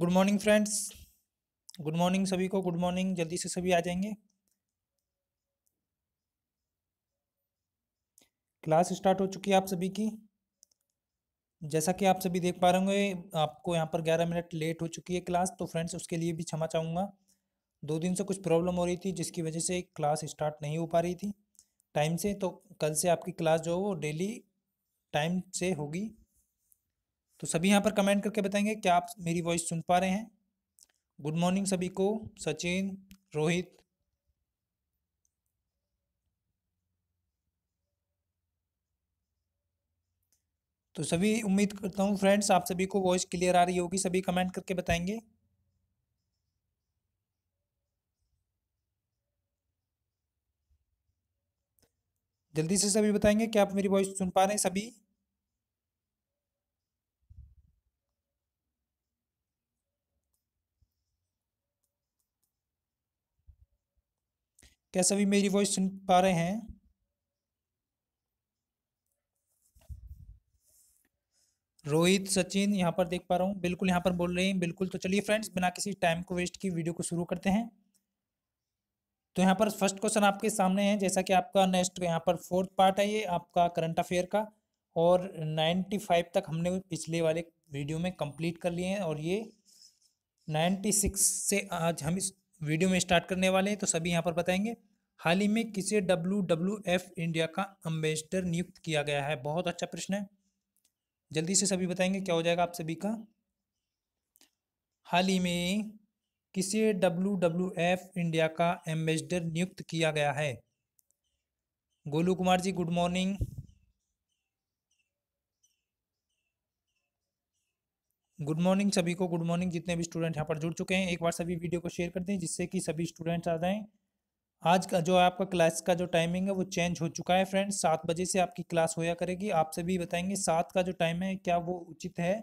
good morning friends good morning सभी को good morning जल्दी से सभी आ जाएंगे क्लास स्टार्ट हो चुकी है आप सभी की जैसा कि आप सभी देख पा रहे होंगे आपको यहाँ पर 11 मिनट लेट हो चुकी है क्लास तो फ्रेंड्स उसके लिए भी क्षमा चाहूँगा दो दिन से कुछ प्रॉब्लम हो रही थी जिसकी वजह से क्लास स्टार्ट नहीं हो पा रही थी टाइम से तो कल से आपकी क्लास जो है वो डेली टाइम से होगी तो सभी यहाँ पर कमेंट करके बताएंगे क्या आप मेरी वॉइस सुन पा रहे हैं गुड मॉर्निंग सभी को सचिन रोहित तो सभी उम्मीद करता हूँ फ्रेंड्स आप सभी को वॉइस क्लियर आ रही होगी सभी कमेंट करके बताएंगे जल्दी से सभी बताएंगे क्या आप मेरी वॉइस सुन पा रहे हैं सभी क्या सभी मेरी वॉइस सुन पा रहे हैं रोहित सचिन यहाँ पर देख पा रहा हूँ बिल्कुल यहाँ पर बोल रहे हैं बिल्कुल तो चलिए फ्रेंड्स बिना किसी टाइम को वेस्ट की वीडियो को शुरू करते हैं तो यहाँ पर फर्स्ट क्वेश्चन आपके सामने है जैसा कि आपका नेक्स्ट यहाँ पर फोर्थ पार्ट है ये आपका करंट अफेयर का और 95 तक हमने पिछले वाले वीडियो में कंप्लीट कर लिए हैं और ये 96 से आज हम इस वीडियो में स्टार्ट करने वाले हैं तो सभी यहाँ पर बताएंगे हाल ही में किसे डब्ल्यू डब्ल्यू एफ इंडिया का अम्बेसडर नियुक्त किया गया है बहुत अच्छा प्रश्न है जल्दी से सभी बताएंगे क्या हो जाएगा आप सभी का हाल ही में किसे डब्ल्यू डब्ल्यू एफ इंडिया का एम्बेसडर नियुक्त किया गया है Golu Kumar ji good morning good morning सभी को गुड मॉर्निंग जितने भी स्टूडेंट यहाँ पर जुड़ चुके हैं एक बार सभी वीडियो को शेयर कर दें जिससे कि सभी स्टूडेंट्स आ जाएँ आज का जो आपका क्लास का जो टाइमिंग है वो चेंज हो चुका है फ्रेंड्स सात बजे से आपकी क्लास होया करेगी आप सभी बताएंगे सात का जो टाइम है क्या वो उचित है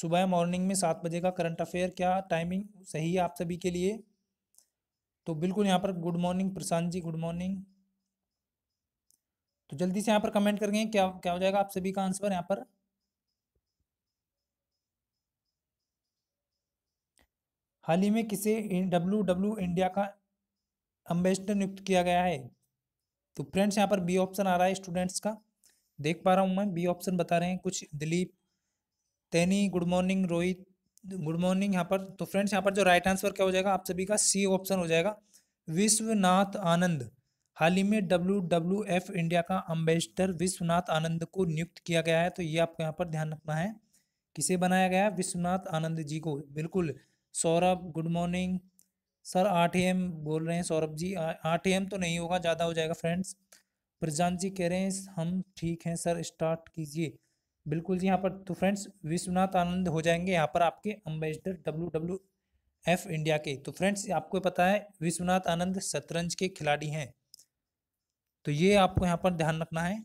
सुबह मॉर्निंग में सात बजे का करंट अफेयर क्या टाइमिंग सही है आप सभी के लिए तो बिल्कुल यहाँ पर good morning Prashant ji good morning तो जल्दी से यहाँ पर कमेंट करेंगे क्या क्या हो जाएगा आप सभी का आंसर यहाँ पर हाल ही में किसे डब्ल्यू डब्ल्यू इंडिया का अम्बेसडर नियुक्त किया गया है तो फ्रेंड्स यहाँ पर बी ऑप्शन आ रहा है स्टूडेंट्स का देख पा रहा हूँ मैं बी ऑप्शन बता रहे हैं कुछ दिलीप तैनी good morning Rohit good morning यहाँ पर तो फ्रेंड्स यहाँ पर जो राइट आंसर क्या हो जाएगा आप सभी का सी ऑप्शन हो जाएगा विश्वनाथ आनंद हाल ही में डब्ल्यू डब्ल्यू एफ इंडिया का अम्बेसडर विश्वनाथ आनंद को नियुक्त किया गया है तो ये आपको यहाँ पर ध्यान रखना है किसे बनाया गया विश्वनाथ आनंद जी को बिल्कुल सौरभ गुड मॉर्निंग सर आठ एम बोल रहे हैं सौरभ जी आठ एम तो नहीं होगा ज़्यादा हो जाएगा फ्रेंड्स प्रजांत जी कह रहे हैं हम ठीक हैं सर स्टार्ट कीजिए बिल्कुल जी यहाँ पर तो फ्रेंड्स विश्वनाथ आनंद हो जाएंगे यहाँ पर आपके ambassador W W F India के तो फ्रेंड्स आपको पता है विश्वनाथ आनंद शतरंज के खिलाड़ी हैं तो ये आपको यहाँ पर ध्यान रखना है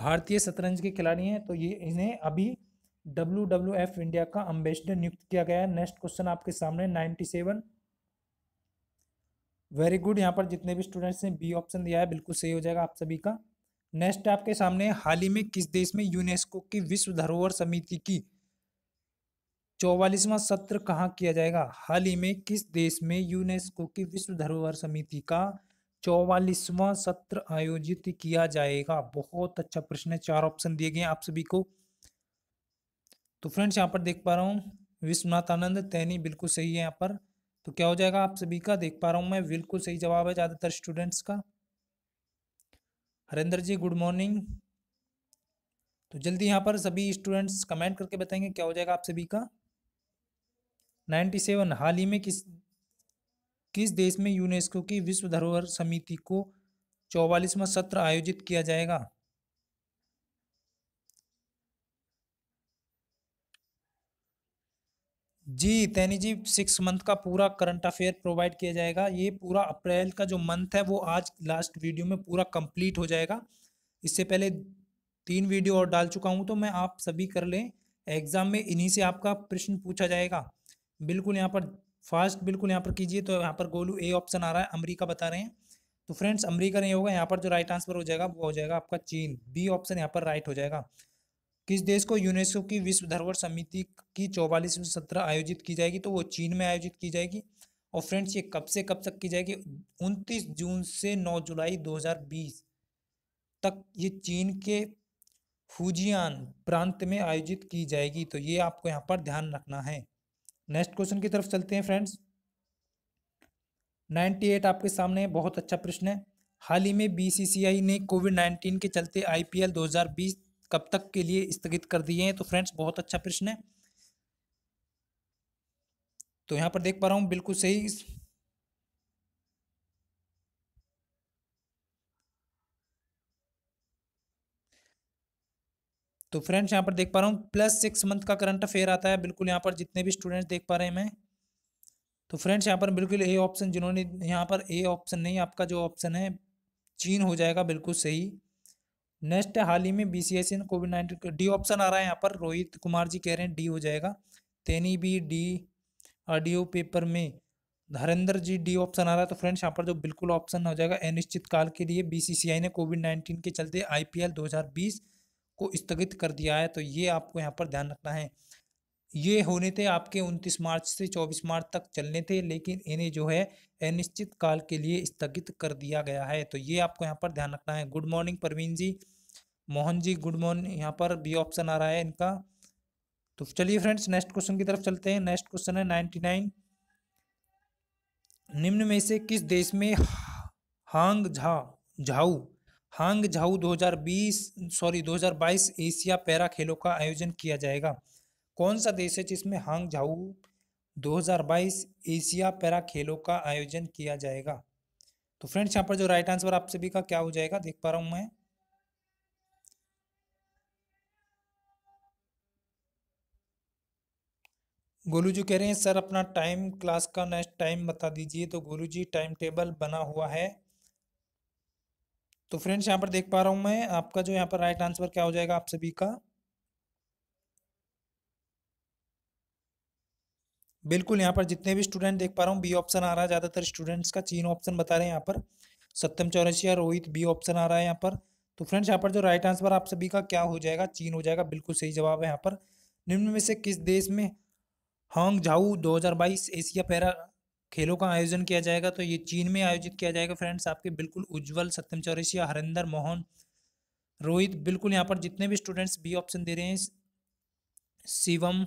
भारतीय शतरंज के खिलाड़ी हैं तो ये इन्हें अभी डब्ल्यू डब्ल्यू एफ इंडिया का अम्बेसडर नियुक्त किया गया है नेक्स्ट क्वेश्चन आपके सामने नाइन्टी सेवन वेरी गुड यहाँ पर जितने भी स्टूडेंट्स ने बी ऑप्शन दिया है बिल्कुल सही हो जाएगा आप सभी का नेक्स्ट आपके सामने हाल ही में किस देश में यूनेस्को की विश्व धरोहर समिति की चौवालीसवां सत्र कहाँ किया जाएगा हाल ही में किस देश में यूनेस्को की विश्व धरोहर समिति का चौवालीसवां सत्र आयोजित किया जाएगा बहुत अच्छा प्रश्न है चार ऑप्शन दिए गए आप सभी को तो फ्रेंड्स यहाँ पर देख पा रहा हूँ विश्वनाथ आनंद तैनी बिल्कुल सही है यहाँ पर तो क्या हो जाएगा आप सभी का देख पा रहा हूँ मैं बिल्कुल सही जवाब है ज़्यादातर स्टूडेंट्स का हरेंद्र जी गुड मॉर्निंग तो जल्दी यहाँ पर सभी स्टूडेंट्स कमेंट करके बताएंगे क्या हो जाएगा आप सभी का नाइन्टी सेवन हाल ही में किस किस देश में यूनेस्को की विश्व धरोहर समिति को चौवालीसवा सत्र आयोजित किया जाएगा जी तैनी जी सिक्स मंथ का पूरा करंट अफेयर प्रोवाइड किया जाएगा ये पूरा अप्रैल का जो मंथ है वो आज लास्ट वीडियो में पूरा कंप्लीट हो जाएगा इससे पहले तीन वीडियो और डाल चुका हूँ तो मैं आप सभी कर लें एग्ज़ाम में इन्हीं से आपका प्रश्न पूछा जाएगा बिल्कुल यहाँ पर फास्ट बिल्कुल यहाँ पर कीजिए तो यहाँ पर गोलू ए ऑप्शन आ रहा है अमरीका बता रहे हैं तो फ्रेंड्स अमरीका नहीं होगा यहाँ पर जो राइट आंसर हो जाएगा वो हो जाएगा आपका चीन बी ऑप्शन यहाँ पर राइट हो जाएगा किस देश को यूनेस्को की विश्व धरोहर समिति की चौवालीसवीं सत्रह आयोजित की जाएगी तो वो चीन में आयोजित की जाएगी और फ्रेंड्स ये कब से कब तक की जाएगी उनतीस जून से नौ जुलाई दो तक ये चीन के फूजियान प्रांत में आयोजित की जाएगी तो ये आपको यहाँ पर ध्यान रखना है नेक्स्ट क्वेश्चन की तरफ चलते हैं फ्रेंड्स 98 आपके सामने बहुत अच्छा प्रश्न है हाल ही में बीसीसीआई ने कोविड 19 के चलते आईपीएल बीस कब तक के लिए स्थगित कर दिए हैं तो फ्रेंड्स बहुत अच्छा प्रश्न है तो यहाँ पर देख पा रहा हूँ बिल्कुल सही तो फ्रेंड्स यहाँ पर देख पा रहा हूँ प्लस सिक्स मंथ का करंट अफेयर आता है बिल्कुल यहाँ पर जितने भी स्टूडेंट्स देख पा रहे हैं मैं तो फ्रेंड्स यहाँ पर बिल्कुल ए ऑप्शन जिन्होंने यहाँ पर ए ऑप्शन नहीं आपका जो ऑप्शन है चीन हो जाएगा बिल्कुल सही नेक्स्ट हाल ही में B C S COVID nineteen D option आ रहा है यहाँ पर रोहित कुमार जी कह रहे हैं डी हो जाएगा तेनी भी डी ऑडियो पेपर में धरेंद्र जी डी ऑप्शन आ रहा है तो फ्रेंड्स यहाँ पर जो बिल्कुल ऑप्शन हो जाएगा अनिश्चित काल के लिए बीसीसीआई ने कोविड नाइन्टीन के चलते आईपीएल 2020 को स्थगित कर दिया है तो ये आपको यहाँ पर ध्यान रखना है ये होने थे आपके उनतीस मार्च से चौबीस मार्च तक चलने थे लेकिन इन्हें जो है अनिश्चित काल के लिए स्थगित कर दिया गया है तो ये आपको यहाँ पर ध्यान रखना है good morning Parveen ji Mohan ji good morning यहाँ पर बी ऑप्शन आ रहा है इनका तो चलिए फ्रेंड्स नेक्स्ट क्वेश्चन की तरफ चलते हैं नेक्स्ट क्वेश्चन है नाइन्टी नाइन निम्न में से किस देश में Hangzhou Hangzhou बीस सॉरी बाईस एशिया पैरा खेलों का आयोजन किया जाएगा कौन सा देश है जिसमें हांग झाऊ 2022 एशिया पैरा खेलों का आयोजन किया जाएगा तो फ्रेंड्स यहाँ पर जो राइट आंसर आप सभी का क्या हो जाएगा देख पा रहा हूं मैं गोलू जी कह रहे हैं सर अपना टाइम क्लास का नेक्स्ट टाइम बता दीजिए तो गोलू जी टाइम टेबल बना हुआ है तो फ्रेंड्स यहाँ पर देख पा रहा हूँ मैं आपका जो यहाँ पर राइट आंसर क्या हो जाएगा आप सभी का बिल्कुल यहाँ पर जितने भी स्टूडेंट देख पा रहा हूँ बी ऑप्शन आ रहा है ज़्यादातर स्टूडेंट्स का चीन ऑप्शन बता रहे हैं यहाँ पर सत्यम चौरसिया रोहित बी ऑप्शन आ रहा है यहाँ पर तो फ्रेंड्स यहाँ पर जो राइट आंसर आप सभी का क्या हो जाएगा चीन हो जाएगा बिल्कुल सही जवाब है यहाँ पर निम्न में से किस देश में हांग झाऊ दो एशिया पैरा खेलों का आयोजन किया जाएगा तो ये चीन में आयोजित किया जाएगा फ्रेंड्स आपके बिल्कुल उज्जवल सत्यम चौरसिया हरिंदर मोहन रोहित बिल्कुल यहाँ पर जितने भी स्टूडेंट्स बी ऑप्शन दे रहे हैं शिवम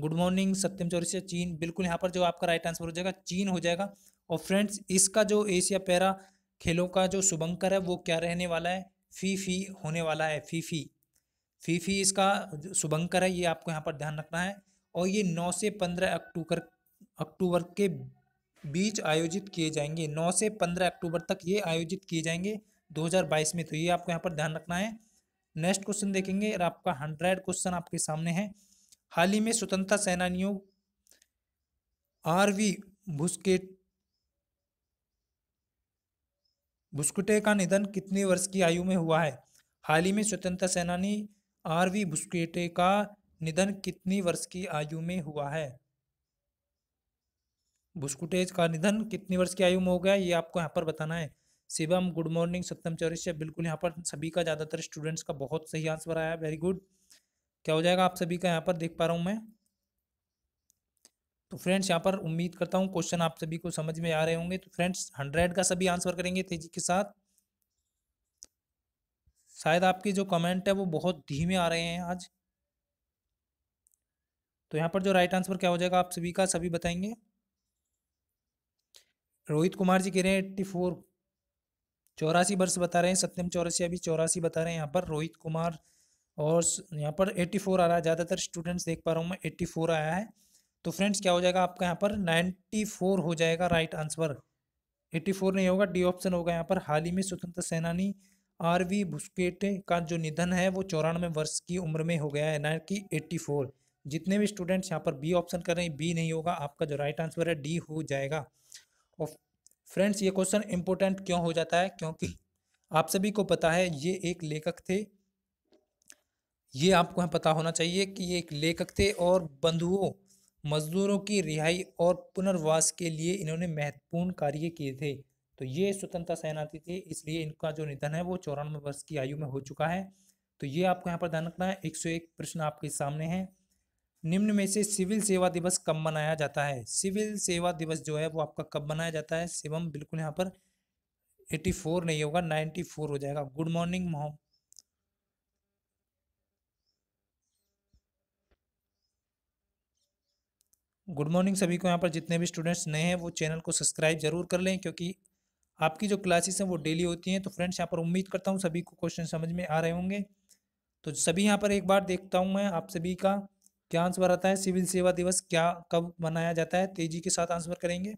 गुड मॉर्निंग सत्यम चौरी से चीन बिल्कुल यहाँ पर जो आपका राइट आंसर हो जाएगा चीन हो जाएगा और फ्रेंड्स इसका जो एशिया पैरा खेलों का जो शुभंकर है वो क्या रहने वाला है फी फी होने वाला है फी फी फी फी इसका शुभंकर है ये आपको यहाँ पर ध्यान रखना है और ये नौ से पंद्रह अक्टूबर अक्टूबर के बीच आयोजित किए जाएंगे नौ से पंद्रह अक्टूबर तक ये आयोजित किए जाएंगे 2022 में तो ये आपको यहाँ पर ध्यान रखना है नेक्स्ट क्वेश्चन देखेंगे और आपका हंड्रेड क्वेश्चन आपके सामने है हाल ही में स्वतंत्रता सेनानियों आर वी भुस्केट भुस्कुटे का निधन कितने वर्ष की आयु में हुआ है हाल ही में स्वतंत्रता सेनानी आर वी भुस्केटे का निधन कितनी वर्ष की आयु में हुआ है भुस्कुटेज का निधन कितनी वर्ष की आयु में हो गया ये आपको यहाँ पर बताना है शिवम गुड मॉर्निंग सत्यम चौरसिया बिल्कुल यहाँ पर सभी का ज़्यादातर स्टूडेंट्स का बहुत सही आंसर आया वेरी गुड क्या हो जाएगा आप सभी का यहाँ पर देख पा रहा हूँ मैं तो फ्रेंड्स यहाँ पर उम्मीद करता हूँ क्वेश्चन आप सभी को समझ में आ रहे होंगे तो फ्रेंड्स हंड्रेड का सभी आंसर करेंगे तेजी के साथ शायद आपके जो कमेंट है वो बहुत धीमे आ रहे हैं आज तो यहाँ पर जो राइट आंसर क्या हो जाएगा आप सभी का सभी बताएंगे रोहित कुमार जी कह रहे हैं एट्टी फोर चौरासी वर्ष बता रहे हैं सत्यम चौरासी अभी चौरासी बता रहे हैं यहाँ पर रोहित कुमार और यहाँ पर 84 आ रहा है ज़्यादातर स्टूडेंट्स देख पा रहा हूँ मैं 84 आया है तो फ्रेंड्स क्या हो जाएगा आपका यहाँ पर 94 हो जाएगा राइट आंसर 84 नहीं होगा डी ऑप्शन होगा यहाँ पर हाल ही में स्वतंत्र सेनानी आर वी भुस्केट का जो निधन है वो चौरानवे वर्ष की उम्र में हो गया है ना कि फोर जितने भी स्टूडेंट्स यहाँ पर बी ऑप्शन कर रहे हैं बी नहीं होगा आपका जो राइट आंसर है डी हो जाएगा और फ्रेंड्स ये क्वेश्चन इंपॉर्टेंट क्यों हो जाता है क्योंकि आप सभी को पता है ये एक लेखक थे ये आपको यहाँ पता होना चाहिए कि ये एक लेखक थे और बंधुओं मजदूरों की रिहाई और पुनर्वास के लिए इन्होंने महत्वपूर्ण कार्य किए थे तो ये स्वतंत्रता सेनानी थे इसलिए इनका जो निधन है वो चौरानवे वर्ष की आयु में हो चुका है तो ये आपको यहाँ पर ध्यान रखना है एक सौ एक प्रश्न आपके सामने है निम्न में से सिविल सेवा दिवस कब मनाया जाता है सिविल सेवा दिवस जो है वो आपका कब मनाया जाता है शिवम बिल्कुल यहाँ पर एटी फोर नहीं होगा नाइन्टी फोर हो जाएगा good morning Mohammad good morning सभी को यहाँ पर जितने भी स्टूडेंट्स नए हैं वो चैनल को सब्सक्राइब जरूर कर लें क्योंकि आपकी जो क्लासेस हैं वो डेली होती हैं तो फ्रेंड्स यहाँ पर उम्मीद करता हूँ सभी को क्वेश्चन समझ में आ रहे होंगे तो सभी यहाँ पर एक बार देखता हूँ मैं आप सभी का क्या आंसर आता है सिविल सेवा दिवस क्या कब मनाया जाता है तेजी के साथ आंसर करेंगे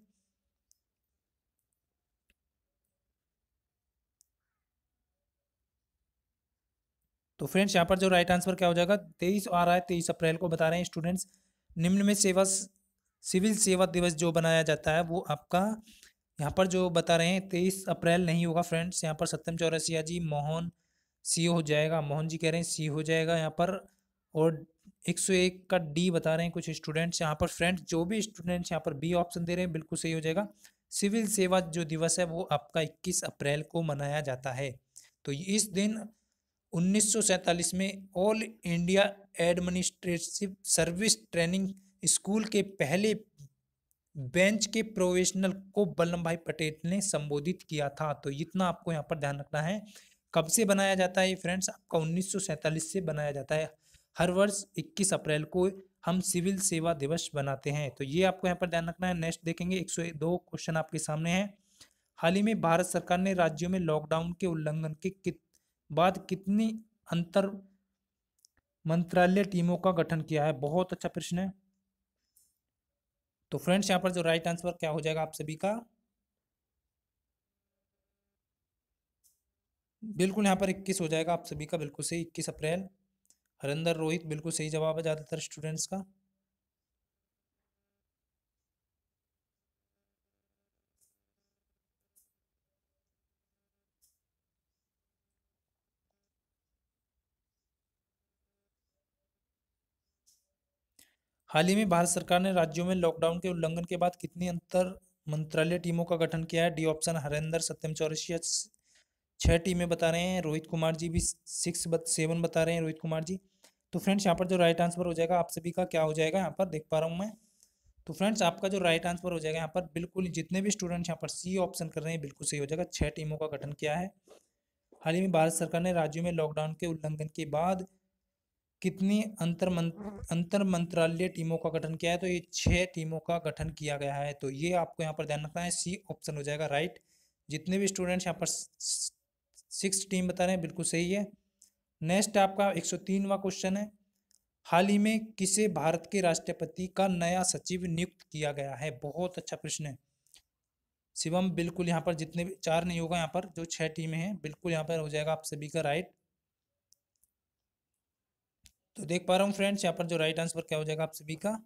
तो फ्रेंड्स यहाँ पर जो राइट आंसर क्या हो जाएगा तेईस आ रहा है तेईस अप्रैल को बता रहे हैं स्टूडेंट्स निम्न में सेवा सिविल सेवा दिवस जो बनाया जाता है वो आपका यहाँ पर जो बता रहे हैं तेईस अप्रैल नहीं होगा फ्रेंड्स यहाँ पर सत्यम चौरसिया जी मोहन सी हो जाएगा मोहन जी कह रहे हैं सी हो जाएगा यहाँ पर और एक सौ एक का डी बता रहे हैं कुछ स्टूडेंट्स यहाँ पर फ्रेंड्स जो भी स्टूडेंट्स यहाँ पर बी ऑप्शन दे रहे हैं बिल्कुल सही हो जाएगा सिविल सेवा जो दिवस है वो आपका इक्कीस अप्रैल को मनाया जाता है तो इस दिन 1947 में all India administrative service training school के पहले बेंच के प्रोफेशनल को वल्लभ भाई पटेल ने संबोधित किया था तो इतना आपको यहाँ पर ध्यान रखना है कब से बनाया जाता है फ्रेंड्स आपका 1947 से बनाया जाता है हर वर्ष 21 अप्रैल को हम सिविल सेवा दिवस बनाते हैं तो ये आपको यहाँ पर ध्यान रखना है नेक्स्ट देखेंगे 102 क्वेश्चन आपके सामने हैं हाल ही में भारत सरकार ने राज्यों में लॉकडाउन के उल्लंघन के कित बाद कितनी अंतर मंत्रालय टीमों का गठन किया है बहुत अच्छा प्रश्न है तो फ्रेंड्स यहाँ पर जो राइट आंसर क्या हो जाएगा आप सभी का बिल्कुल यहां पर इक्कीस हो जाएगा आप सभी का बिल्कुल सही इक्कीस अप्रैल हरिंदर रोहित बिल्कुल सही जवाब है ज़्यादातर स्टूडेंट्स का हाल ही में भारत सरकार ने राज्यों में लॉकडाउन के उल्लंघन के बाद कितनी अंतर मंत्रालय टीमों का गठन किया है डी ऑप्शन हरेंद्र सत्यम चौरसिया छः टीमें बता रहे हैं रोहित कुमार जी भी सिक्स बत, सेवन बता रहे हैं रोहित कुमार जी तो फ्रेंड्स यहाँ पर जो राइट आंसर हो जाएगा आप सभी का क्या हो जाएगा यहाँ पर देख पा रहा हूँ मैं तो फ्रेंड्स आपका जो राइट आंसर हो जाएगा यहाँ पर बिल्कुल जितने भी स्टूडेंट्स यहाँ पर सी ऑप्शन कर रहे हैं बिल्कुल सही हो जाएगा छः टीमों का गठन किया है हाल ही में भारत सरकार ने राज्यों में लॉकडाउन के उल्लंघन के बाद कितनी अंतर अंतर मंत्रालय टीमों का गठन किया है तो ये छह टीमों का गठन किया गया है तो ये आपको यहाँ पर ध्यान रखना है सी ऑप्शन हो जाएगा राइट जितने भी स्टूडेंट्स यहाँ पर सिक्स टीम बता रहे हैं बिल्कुल सही है नेक्स्ट आपका एक सौ तीनवा क्वेश्चन है हाल ही में किसे भारत के राष्ट्रपति का नया सचिव नियुक्त किया गया है बहुत अच्छा प्रश्न है शिवम बिल्कुल यहाँ पर जितने भी चार नहीं होगा यहाँ पर जो छह टीमें हैं बिल्कुल यहाँ पर हो जाएगा आप सभी का राइट तो देख पा रहा हूँ फ्रेंड्स यहाँ पर जो राइट आंसर क्या हो जाएगा आप सभी का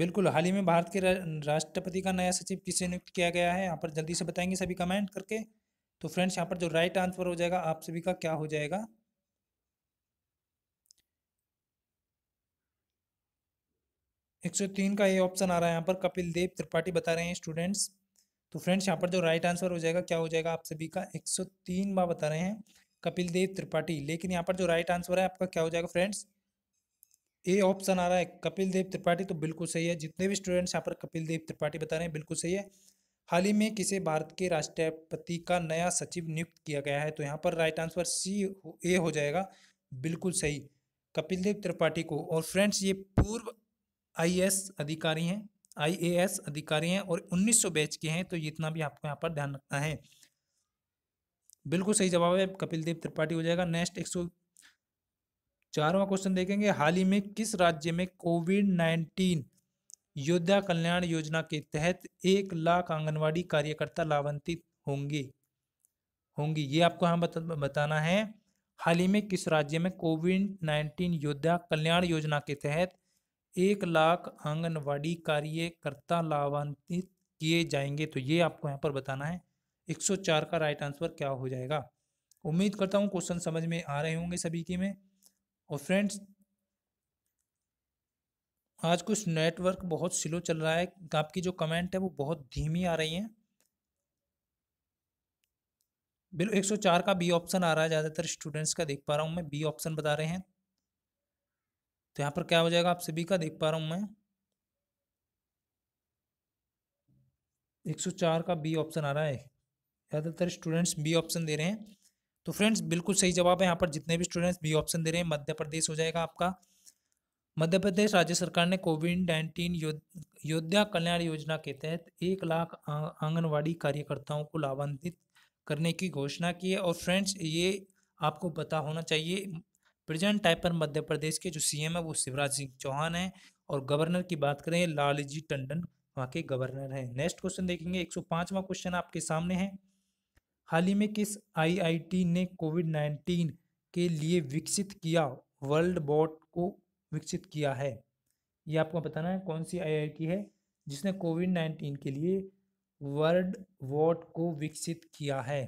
बिल्कुल हाल ही में भारत के राष्ट्रपति का नया सचिव किसे नियुक्त किया गया है यहाँ पर जल्दी से बताएंगे सभी कमेंट करके तो फ्रेंड्स यहाँ पर जो राइट आंसर हो जाएगा आप सभी का क्या हो जाएगा 103 का ये ऑप्शन आ रहा है यहाँ पर कपिल देव त्रिपाठी बता रहे हैं स्टूडेंट्स तो फ्रेंड्स यहाँ पर जो राइट आंसर हो जाएगा क्या हो जाएगा आप सभी का 103 बार बता रहे हैं कपिल देव त्रिपाठी लेकिन यहाँ पर जो राइट आंसर है आपका क्या हो जाएगा फ्रेंड्स ए ऑप्शन आ रहा है कपिल देव त्रिपाठी तो बिल्कुल सही है जितने भी स्टूडेंट्स यहाँ पर कपिल देव त्रिपाठी बता रहे हैं बिल्कुल सही है हाल ही में किसे भारत के राष्ट्रपति का नया सचिव नियुक्त किया गया है तो यहाँ पर राइट आंसर सी ए हो जाएगा बिल्कुल सही कपिल देव त्रिपाठी को और फ्रेंड्स ये पूर्व आईएएस अधिकारी हैं आईएएस अधिकारी हैं और 1900 बैच के हैं तो इतना भी आपको यहाँ पर ध्यान रखना है बिल्कुल सही जवाब है कपिल देव त्रिपाठी हो जाएगा नेक्स्ट एक सौ चारवा क्वेश्चन देखेंगे हाल ही में किस राज्य में कोविड नाइन्टीन योद्धा कल्याण योजना के तहत एक लाख आंगनवाड़ी कार्यकर्ता लाभान्वित होंगे होंगी ये आपको यहाँ बता, बताना है हाल ही में किस राज्य में कोविड नाइन्टीन योद्धा कल्याण योजना के तहत एक लाख आंगनवाड़ी कार्यकर्ता लाभान्वित किए जाएंगे तो ये आपको यहाँ पर बताना है 104 का राइट आंसर क्या हो जाएगा उम्मीद करता हूँ क्वेश्चन समझ में आ रहे होंगे सभी के में और फ्रेंड्स आज कुछ नेटवर्क बहुत स्लो चल रहा है आपकी जो कमेंट है वो बहुत धीमी आ रही है बिल्कुल 104 का बी ऑप्शन आ रहा है ज़्यादातर स्टूडेंट्स का देख पा रहा हूँ मैं बी ऑप्शन बता रहे हैं तो यहाँ पर क्या हो जाएगा आप सभी का देख पा रहा हूँ मैं 104 का बी ऑप्शन आ रहा है ज़्यादातर स्टूडेंट्स बी ऑप्शन दे रहे हैं तो फ्रेंड्स बिल्कुल सही जवाब है यहाँ पर जितने भी स्टूडेंट्स बी ऑप्शन दे रहे हैं मध्य प्रदेश हो जाएगा आपका मध्य प्रदेश राज्य सरकार ने कोविड नाइन्टीन योद्धा कल्याण योजना के तहत एक लाख आंगनवाड़ी कार्यकर्ताओं को लाभान्वित करने की घोषणा की है और फ्रेंड्स ये आपको पता होना चाहिए प्रेजेंट टाइम पर मध्य प्रदेश के जो सीएम है वो शिवराज सिंह चौहान है और गवर्नर की बात करें लालजी टंडन वहाँ के गवर्नर हैं नेक्स्ट क्वेश्चन देखेंगे एक सौ क्वेश्चन आपके सामने है हाल ही में किस आई ने कोविड नाइन्टीन के लिए विकसित किया वर्ल्ड बॉट को विकसित किया है ये आपको बताना है कौन सी आईआईटी है जिसने कोविड नाइन्टीन के लिए वर्ल्ड वॉट को विकसित किया है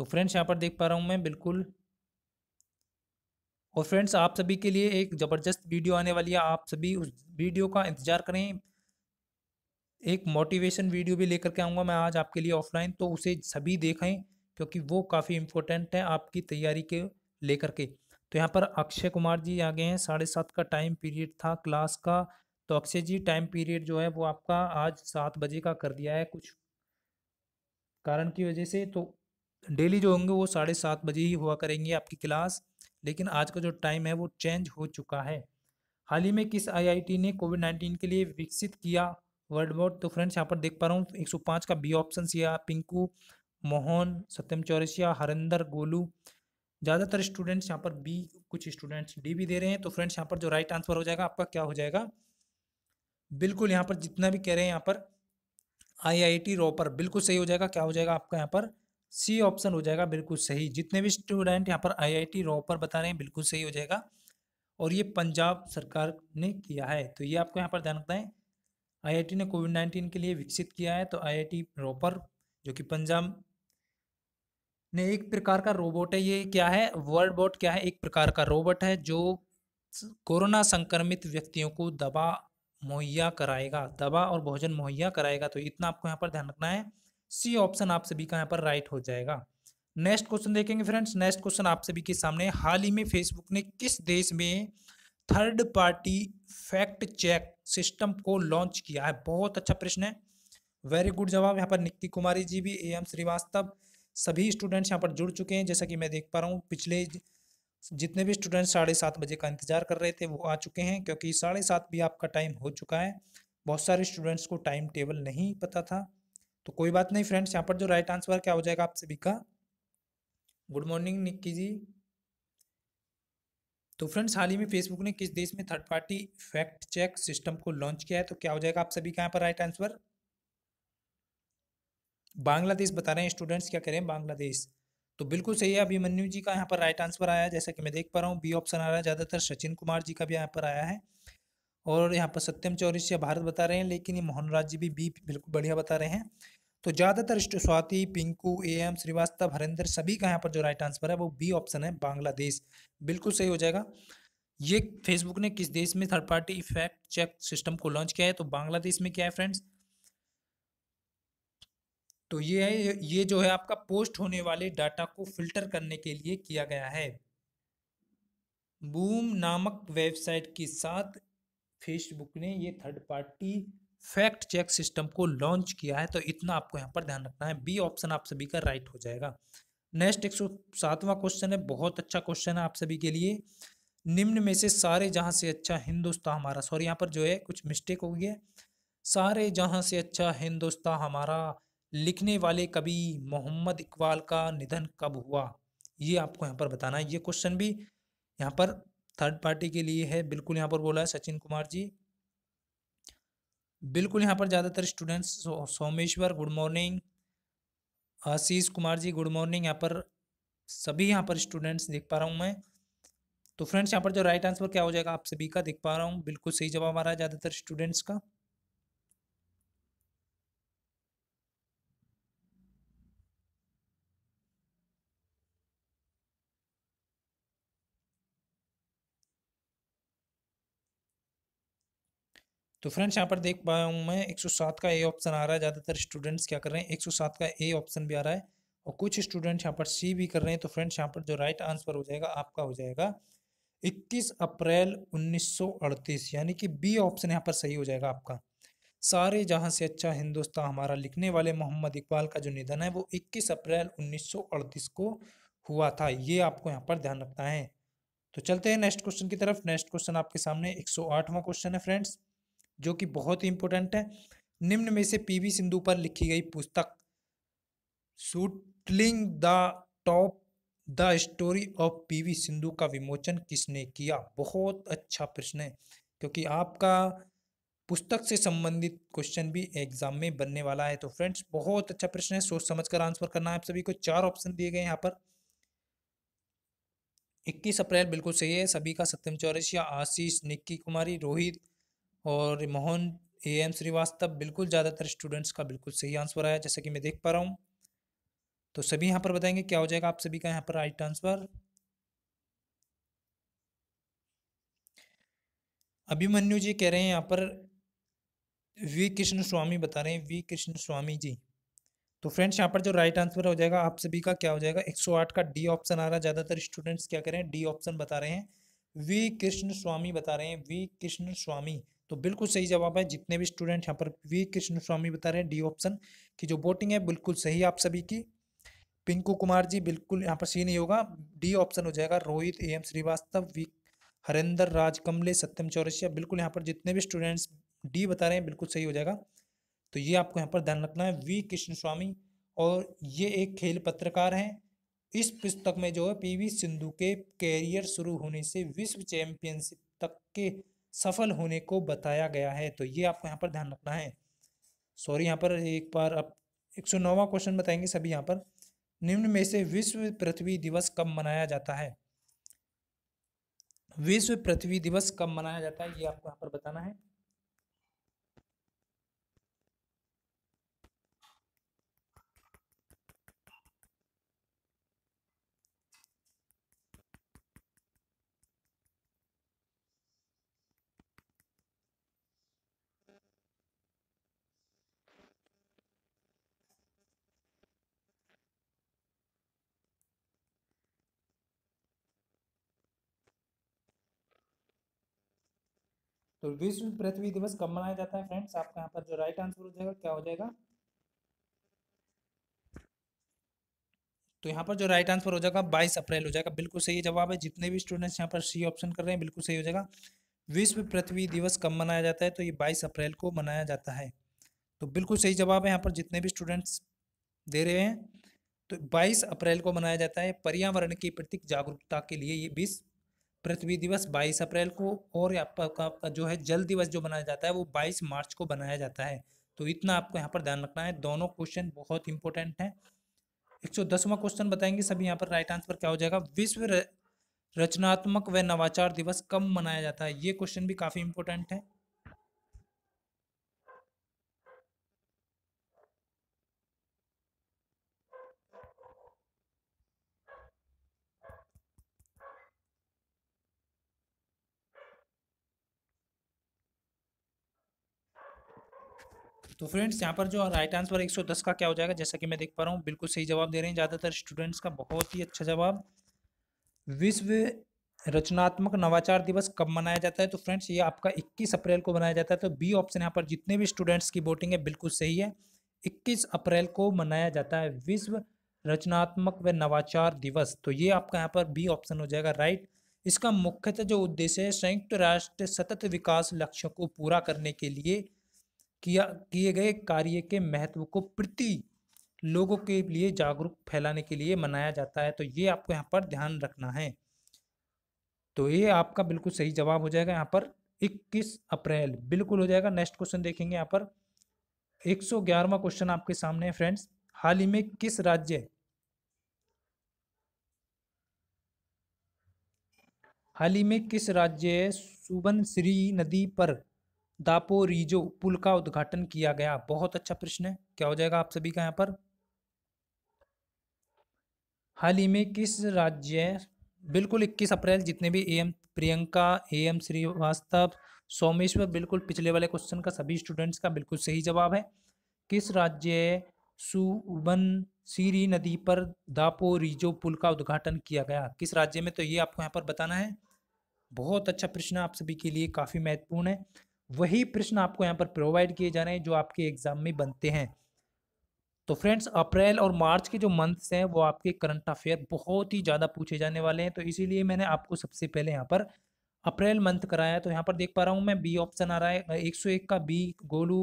तो फ्रेंड्स यहाँ पर देख पा रहा हूँ मैं बिल्कुल और फ्रेंड्स आप सभी के लिए एक ज़बरदस्त वीडियो आने वाली है आप सभी उस वीडियो का इंतज़ार करें एक मोटिवेशन वीडियो भी लेकर के आऊँगा मैं आज आपके लिए ऑफलाइन तो उसे सभी देखें क्योंकि वो काफ़ी इम्पोर्टेंट है आपकी तैयारी के लेकर के तो यहाँ पर अक्षय कुमार जी आ गए हैं साढ़े सात का टाइम पीरियड था क्लास का तो अक्षय जी टाइम पीरियड जो है वो आपका आज सात बजे का कर दिया है कुछ कारण की वजह से तो डेली जो होंगे वो साढ़े सात बजे ही हुआ करेंगे आपकी क्लास लेकिन आज का जो टाइम है वो चेंज हो चुका है हाल ही में किस आईआईटी ने कोविड नाइन्टीन के लिए विकसित किया वर्ड बोर्ड तो फ्रेंड्स यहाँ पर देख पा रहा हूँ एक सौ पाँच का बी ऑप्शन सिया पिंकू मोहन सत्यम चौरसिया हरिंदर गोलू ज़्यादातर स्टूडेंट्स यहाँ पर बी कुछ स्टूडेंट्स डी भी दे रहे हैं तो फ्रेंड्स यहाँ पर जो राइट आंसर हो जाएगा आपका क्या हो जाएगा बिल्कुल यहाँ पर जितना भी कह रहे हैं यहाँ पर आईआईटी रॉपर बिल्कुल सही हो जाएगा क्या हो जाएगा आपका यहाँ पर सी ऑप्शन हो जाएगा बिल्कुल सही जितने भी स्टूडेंट यहाँ पर आईआईटी रोपर बता रहे हैं बिल्कुल सही हो जाएगा और ये पंजाब सरकार ने किया है तो ये आपको यहाँ पर ध्यान रखना है आई ने कोविड नाइन्टीन के लिए विकसित किया है तो आई रोपर जो कि पंजाब ने एक प्रकार का रोबोट है ये क्या है वर्ल्ड बोट क्या है एक प्रकार का रोबोट है जो कोरोना संक्रमित व्यक्तियों को दवा मुहैया कराएगा दवा और भोजन मुहैया कराएगा तो इतना आपको यहाँ पर ध्यान रखना है सी ऑप्शन आप सभी का यहाँ पर राइट हो जाएगा नेक्स्ट क्वेश्चन देखेंगे फ्रेंड्स नेक्स्ट क्वेश्चन आप सभी के सामने हाल ही में फेसबुक ने किस देश में third party fact check system को लॉन्च किया है बहुत अच्छा प्रश्न है वेरी गुड जवाब यहाँ पर निक्ति कुमारी जी भी ए एम श्रीवास्तव सभी स्टूडेंट्स यहाँ पर जुड़ चुके हैं जैसा कि मैं देख पा रहा हूँ पिछले जितने भी स्टूडेंट्स साढ़े सात बजे का इंतजार कर रहे थे वो आ चुके हैं क्योंकि साढ़े सात भी आपका टाइम हो चुका है बहुत सारे स्टूडेंट्स को टाइम टेबल नहीं पता था तो कोई बात नहीं फ्रेंड्स यहाँ पर जो राइट आंसर क्या हो जाएगा आप सभी का गुड मॉर्निंग निक्की जी तो फ्रेंड्स हाल ही में फेसबुक ने किस देश में third party fact check system को लॉन्च किया है तो क्या हो जाएगा आप सभी का यहाँ पर राइट आंसर बांग्लादेश बता रहे हैं स्टूडेंट्स क्या करें बांग्लादेश तो बिल्कुल सही है अभिमन्यु जी का यहाँ पर राइट आंसर आया है जैसा कि मैं देख पा रहा हूँ बी ऑप्शन आ रहा है ज़्यादातर सचिन कुमार जी का भी यहाँ पर आया है और यहाँ पर सत्यम चौरसिया भारत बता रहे हैं लेकिन ये मोहन राज्य भी बी बिल्कुल बढ़िया बता रहे हैं तो ज़्यादातर स्वाति पिंकू ए एम श्रीवास्तव हरेंद्र सभी का यहाँ पर जो राइट आंसर है वो बी ऑप्शन है बांग्लादेश बिल्कुल सही हो जाएगा ये फेसबुक ने किस देश में third party effect check system को लॉन्च किया है तो बांग्लादेश में क्या है फ्रेंड्स तो ये है ये जो है आपका पोस्ट होने वाले डाटा को फिल्टर करने के लिए किया गया है बूम नामक वेबसाइट के साथ फेसबुक ने ये third party fact check system को लॉन्च किया है तो इतना आपको यहाँ पर ध्यान रखना है बी ऑप्शन आप सभी का राइट हो जाएगा नेक्स्ट एक सौ क्वेश्चन है बहुत अच्छा क्वेश्चन है आप सभी के लिए निम्न में से सारे जहाँ से अच्छा हिंदुस्तान हमारा सॉरी यहाँ पर जो है कुछ मिस्टेक हो गया सारे जहाँ से अच्छा हिंदुस्तान हमारा लिखने वाले कवि मोहम्मद इकबाल का निधन कब हुआ ये आपको यहाँ पर बताना है ये क्वेश्चन भी यहाँ पर थर्ड पार्टी के लिए है बिल्कुल यहाँ पर बोला है सचिन कुमार जी बिल्कुल यहाँ पर ज़्यादातर students Someshwar good morning Ashish Kumar ji good morning यहाँ पर सभी यहाँ पर स्टूडेंट्स देख पा रहा हूँ मैं तो फ्रेंड्स यहाँ पर जो राइट आंसर क्या हो जाएगा आप सभी का देख पा रहा हूँ बिल्कुल सही जवाब आ रहा है ज़्यादातर स्टूडेंट्स का तो फ्रेंड्स यहाँ पर देख पाया हूँ मैं 107 का ए ऑप्शन आ रहा है ज़्यादातर स्टूडेंट्स क्या कर रहे हैं 107 का ए ऑप्शन भी आ रहा है और कुछ स्टूडेंट्स यहाँ पर सी भी कर रहे हैं तो फ्रेंड्स यहाँ पर जो राइट आंसर हो जाएगा आपका हो जाएगा 21 अप्रैल 1938 यानी कि बी ऑप्शन यहाँ पर सही हो जाएगा आपका सारे जहां से अच्छा हिंदुस्तान हमारा लिखने वाले मोहम्मद इकबाल का जो निधन है वो इक्कीस अप्रैल उन्नीस को हुआ था ये आपको यहाँ पर ध्यान रखना है तो चलते हैं नेक्स्ट क्वेश्चन की तरफ नेक्स्ट क्वेश्चन आपके सामने एक क्वेश्चन है फ्रेंड्स जो कि बहुत ही इंपॉर्टेंट है निम्न में से पीवी सिंधु पर लिखी गई पुस्तक shuttling the top the story of PV Sindhu का विमोचन किसने किया बहुत अच्छा प्रश्न है क्योंकि आपका पुस्तक से संबंधित क्वेश्चन भी एग्जाम में बनने वाला है तो फ्रेंड्स बहुत अच्छा प्रश्न है सोच समझ कर आंसर करना है आप सभी को चार ऑप्शन दिए गए यहाँ पर इक्कीस अप्रैल बिल्कुल सही है सभी का सत्यम चौरसिया आशीष निक्की कुमारी रोहित और मोहन ए एम श्रीवास्तव बिल्कुल ज़्यादातर स्टूडेंट्स का बिल्कुल सही आंसर आया जैसा कि मैं देख पा रहा हूँ तो सभी यहाँ पर बताएंगे क्या हो जाएगा आप सभी का यहाँ पर राइट आंसर अभिमन्यु जी कह रहे हैं यहाँ पर वी कृष्ण स्वामी बता रहे हैं वी कृष्ण स्वामी जी तो फ्रेंड्स यहाँ पर जो राइट आंसर हो जाएगा आप सभी का क्या हो जाएगा 108 का डी ऑप्शन आ रहा है ज़्यादातर स्टूडेंट्स क्या कह रहे हैं डी ऑप्शन बता रहे हैं वी कृष्ण स्वामी बता रहे हैं वी कृष्ण स्वामी तो बिल्कुल सही जवाब है जितने भी स्टूडेंट यहाँ पर वी कृष्ण स्वामी बता रहे हैं डी ऑप्शन की जो बोटिंग है बिल्कुल सही आप सभी की पिंकू कुमार जी बिल्कुल यहाँ पर सी नहीं होगा डी ऑप्शन हो जाएगा Rohit A M Shrivastava V Harendra Raj Kamle Satyam Chaurasia बिल्कुल यहाँ पर जितने भी स्टूडेंट्स डी बता रहे हैं बिल्कुल सही हो जाएगा तो ये आपको यहाँ पर ध्यान रखना है वी कृष्ण स्वामी और ये एक खेल पत्रकार हैं इस पुस्तक में जो है पीवी सिंधु के कैरियर शुरू होने से विश्व चैंपियनशिप तक के सफल होने को बताया गया है तो ये आपको यहाँ पर ध्यान रखना है सॉरी यहाँ पर एक बार आप एक सौ नौवा क्वेश्चन बताएंगे सभी यहाँ पर निम्न में से विश्व पृथ्वी दिवस कब मनाया जाता है विश्व पृथ्वी दिवस कब मनाया जाता है ये आपको यहाँ पर बताना है तो विश्व पृथ्वी दिवस कब मनाया जाता है फ्रेंड्स आपका यहाँ पर जो राइट आंसर हो जाएगा क्या हो जाएगा तो यहाँ पर जो राइट आंसर हो जाएगा बाईस अप्रैल हो जाएगा बिल्कुल सही जवाब है जितने भी स्टूडेंट्स यहाँ पर सी ऑप्शन कर रहे हैं बिल्कुल सही हो जाएगा विश्व पृथ्वी दिवस कब मनाया जाता है तो ये बाईस अप्रैल को मनाया जाता है तो बिल्कुल सही जवाब है यहाँ पर जितने भी स्टूडेंट्स दे रहे हैं तो 22 अप्रैल को मनाया जाता है पर्यावरण के प्रति जागरूकता के लिए ये विश्व पृथ्वी दिवस 22 अप्रैल को और आपका जो है जल दिवस जो मनाया जाता है वो 22 मार्च को बनाया जाता है तो इतना आपको यहाँ पर ध्यान रखना है दोनों क्वेश्चन बहुत इंपॉर्टेंट हैं एक सौ दसवा क्वेश्चन बताएंगे सभी यहाँ पर राइट आंसर क्या हो जाएगा विश्व रचनात्मक व नवाचार दिवस कब मनाया जाता है ये क्वेश्चन भी काफ़ी इंपॉर्टेंट है तो फ्रेंड्स यहाँ पर जो राइट आंसर 110 का क्या हो जाएगा जैसा कि मैं देख पा रहा हूँ बिल्कुल सही जवाब दे रहे हैं ज़्यादातर स्टूडेंट्स का बहुत ही अच्छा जवाब विश्व रचनात्मक नवाचार दिवस कब मनाया जाता है तो फ्रेंड्स ये आपका 21 अप्रैल को मनाया जाता है तो बी ऑप्शन यहाँ पर जितने भी स्टूडेंट्स की वोटिंग है बिल्कुल सही है इक्कीस अप्रैल को मनाया जाता है विश्व रचनात्मक व नवाचार दिवस तो ये आपका यहाँ पर बी ऑप्शन हो जाएगा राइट इसका मुख्यतः जो उद्देश्य है संयुक्त राष्ट्र सतत विकास लक्ष्यों को पूरा करने के लिए किया किए गए कार्य के महत्व को प्रति लोगों के लिए जागरूक फैलाने के लिए मनाया जाता है तो ये आपको यहाँ पर ध्यान रखना है तो ये आपका बिल्कुल सही जवाब हो जाएगा यहाँ पर 21 अप्रैल बिल्कुल हो जाएगा नेक्स्ट क्वेश्चन देखेंगे यहाँ पर 111वां क्वेश्चन आपके सामने है फ्रेंड्स हाल ही में किस राज्य हाल ही में किस राज्य सुबनश्री नदी पर दापोरिजो पुल का उद्घाटन किया गया बहुत अच्छा प्रश्न है क्या हो जाएगा आप सभी का यहाँ पर हाल ही में किस राज्य बिल्कुल 21 अप्रैल जितने भी एम प्रियंका एम श्रीवास्तव सोमेश्वर बिल्कुल पिछले वाले क्वेश्चन का सभी स्टूडेंट्स का बिल्कुल सही जवाब है किस राज्य सुबन सीरी नदी पर दापो रिजो पुल का उद्घाटन किया गया किस राज्य में तो ये आपको यहाँ पर बताना है बहुत अच्छा प्रश्न आप सभी के लिए काफ़ी महत्वपूर्ण है वही प्रश्न आपको यहाँ पर प्रोवाइड किए जा रहे हैं जो आपके एग्जाम में बनते हैं तो फ्रेंड्स अप्रैल और मार्च के जो मंथ्स हैं वो आपके करंट अफेयर बहुत ही ज़्यादा पूछे जाने वाले हैं तो इसीलिए मैंने आपको सबसे पहले यहाँ पर अप्रैल मंथ कराया तो यहाँ पर देख पा रहा हूँ मैं बी ऑप्शन आ रहा है एक सौ एक का B Golu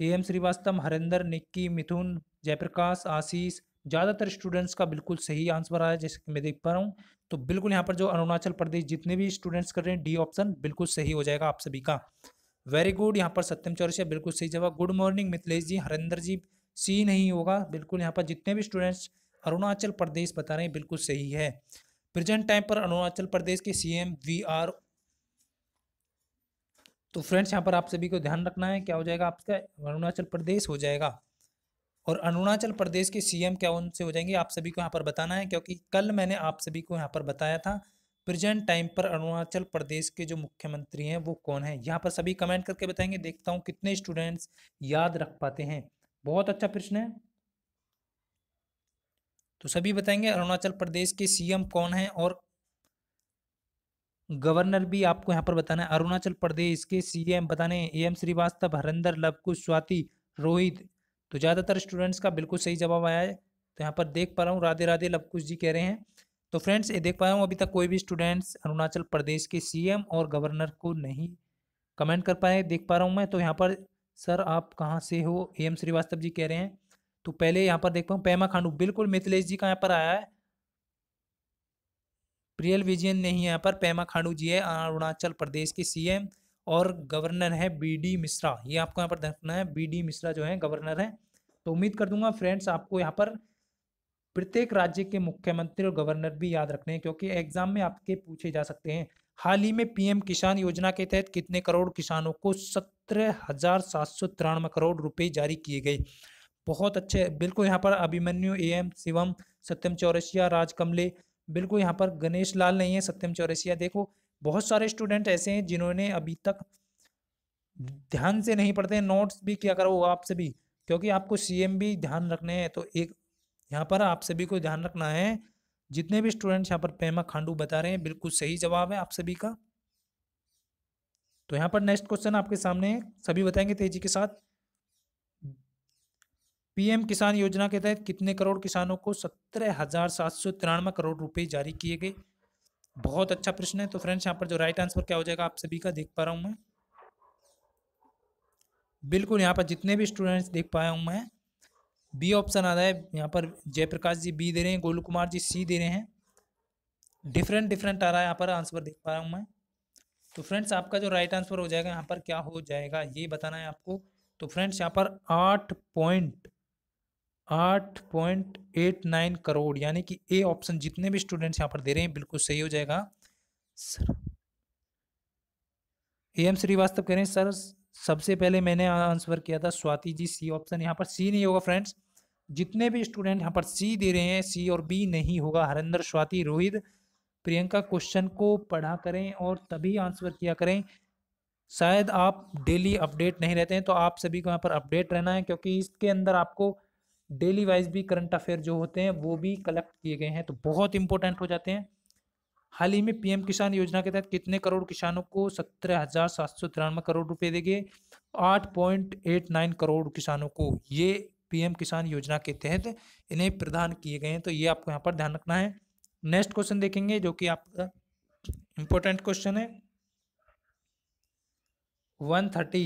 A M Shrivastava Harinder Nikki Mithun Jayprakash Ashish ज़्यादातर स्टूडेंट्स का बिल्कुल सही आंसर आ रहा है जैसे कि मैं देख पा रहा हूँ तो बिल्कुल यहाँ पर जो अरुणाचल प्रदेश जितने भी स्टूडेंट्स कर रहे हैं डी ऑप्शन बिल्कुल सही हो जाएगा आप सभी का वेरी गुड यहाँ पर सत्यम चौरसिया बिल्कुल सही जवाब good morning Mithilesh ji Harinder ji C नहीं होगा बिल्कुल यहाँ पर जितने भी स्टूडेंट्स अरुणाचल प्रदेश बता रहे हैं बिल्कुल सही है प्रेजेंट टाइम पर अरुणाचल प्रदेश के सीएम वी आर तो फ्रेंड्स यहाँ पर आप सभी को ध्यान रखना है क्या हो जाएगा आपका अरुणाचल प्रदेश हो जाएगा और अरुणाचल प्रदेश के सीएम क्या उनसे हो जाएंगे आप सभी को यहाँ पर बताना है क्योंकि कल मैंने आप सभी को यहाँ पर बताया था प्रेजेंट टाइम पर अरुणाचल प्रदेश के जो मुख्यमंत्री हैं वो कौन है यहाँ पर सभी कमेंट करके बताएंगे देखता हूँ कितने स्टूडेंट्स याद रख पाते हैं बहुत अच्छा प्रश्न है तो सभी बताएंगे अरुणाचल प्रदेश के सीएम कौन है और गवर्नर भी आपको यहाँ पर बताना है अरुणाचल प्रदेश के सीएम बताने एम श्रीवास्तव हरिंदर लवकुश स्वाति रोहित तो ज़्यादातर स्टूडेंट्स का बिल्कुल सही जवाब आया है तो यहाँ पर देख पा रहा हूँ राधे राधे लवकुश जी कह रहे हैं तो फ्रेंड्स ये देख पाया हूँ अभी तक कोई भी स्टूडेंट्स अरुणाचल प्रदेश के सीएम और गवर्नर को नहीं कमेंट कर पाए देख पा रहा हूँ मैं तो यहाँ पर सर आप कहाँ से हो एम श्रीवास्तव जी कह रहे हैं तो पहले यहाँ पर देख पाऊँ पेमा खांडू बिल्कुल मिथिलेश जी का यहाँ पर आया है प्रियल विजयन नहीं है यहाँ पर पेमा खांडू जी है अरुणाचल प्रदेश के सीएम और गवर्नर है बीडी मिश्रा ये आपको यहाँ पर देखना है बीडी मिश्रा जो है गवर्नर है तो उम्मीद कर दूंगा फ्रेंड्स आपको यहाँ पर प्रत्येक राज्य के मुख्यमंत्री और गवर्नर भी याद रखने हैं क्योंकि एग्जाम में आपके पूछे जा सकते हैं हाल ही में पीएम किसान योजना के तहत कितने करोड़ किसानों को सत्रह हजार सात सौ तिरानवे करोड़ रुपए जारी किए गए बहुत अच्छे बिल्कुल यहाँ पर अभिमन्यु ए एम शिवम सत्यम चौरसिया राजकमले बिल्कुल यहाँ पर गणेश लाल नहीं है सत्यम चौरसिया देखो बहुत सारे स्टूडेंट ऐसे हैं जिन्होंने अभी तक ध्यान से नहीं पढ़ते नोट्स भी क्या करो आपसे भी क्योंकि आपको सीएम भी ध्यान रखने हैं तो एक यहाँ पर आप सभी को ध्यान रखना है जितने भी स्टूडेंट्स यहाँ पर पेमा खांडू बता रहे हैं बिल्कुल सही जवाब है आप सभी का तो यहाँ पर नेक्स्ट क्वेश्चन आपके सामने है सभी बताएंगे तेजी के साथ पीएम किसान योजना के तहत कितने करोड़ किसानों को सत्रह हजार सात सौ तिरानवे करोड़ रुपए जारी किए गए बहुत अच्छा प्रश्न है तो फ्रेंड्स यहाँ पर जो राइट आंसर क्या हो जाएगा आप सभी का देख पा रहा हूँ मैं बिल्कुल यहाँ पर जितने भी स्टूडेंट्स देख पाया हूँ मैं बी ऑप्शन आ रहा है यहाँ पर जयप्रकाश जी बी दे रहे हैं गोलू कुमार जी सी दे रहे हैं डिफरेंट डिफरेंट आ रहा है यहाँ पर आंसर देख पा रहा हूँ मैं तो फ्रेंड्स आपका जो राइट आंसर हो जाएगा यहाँ पर क्या हो जाएगा ये बताना है आपको तो फ्रेंड्स यहाँ पर आठ पॉइंट आठ पॉइंट एट नाइन करोड़ यानी कि ए ऑप्शन जितने भी स्टूडेंट्स यहाँ पर दे रहे हैं बिल्कुल सही हो जाएगा सर ए एम श्रीवास्तव कह रहे हैं सर सबसे पहले मैंने आंसर किया था स्वाति जी सी ऑप्शन यहाँ पर सी नहीं होगा फ्रेंड्स जितने भी स्टूडेंट यहाँ पर सी दे रहे हैं सी और बी नहीं होगा हरिंदर स्वाति रोहित प्रियंका क्वेश्चन को पढ़ा करें और तभी आंसर किया करें शायद आप डेली अपडेट नहीं रहते हैं तो आप सभी को यहाँ पर अपडेट रहना है क्योंकि इसके अंदर आपको डेली वाइज भी करंट अफेयर जो होते हैं वो भी कलेक्ट किए गए हैं तो बहुत इंपॉर्टेंट हो जाते हैं हाल ही में पीएम किसान योजना के तहत कितने करोड़ किसानों को सत्रह हजार सात सौ तिरानवे करोड़ रुपए देंगे आठ पॉइंट एट नाइन करोड़ किसानों को ये पीएम किसान योजना के तहत इन्हें प्रदान किए गए हैं तो ये आपको यहाँ पर ध्यान रखना है नेक्स्ट क्वेश्चन देखेंगे जो कि आपका इंपॉर्टेंट क्वेश्चन है वन थर्टी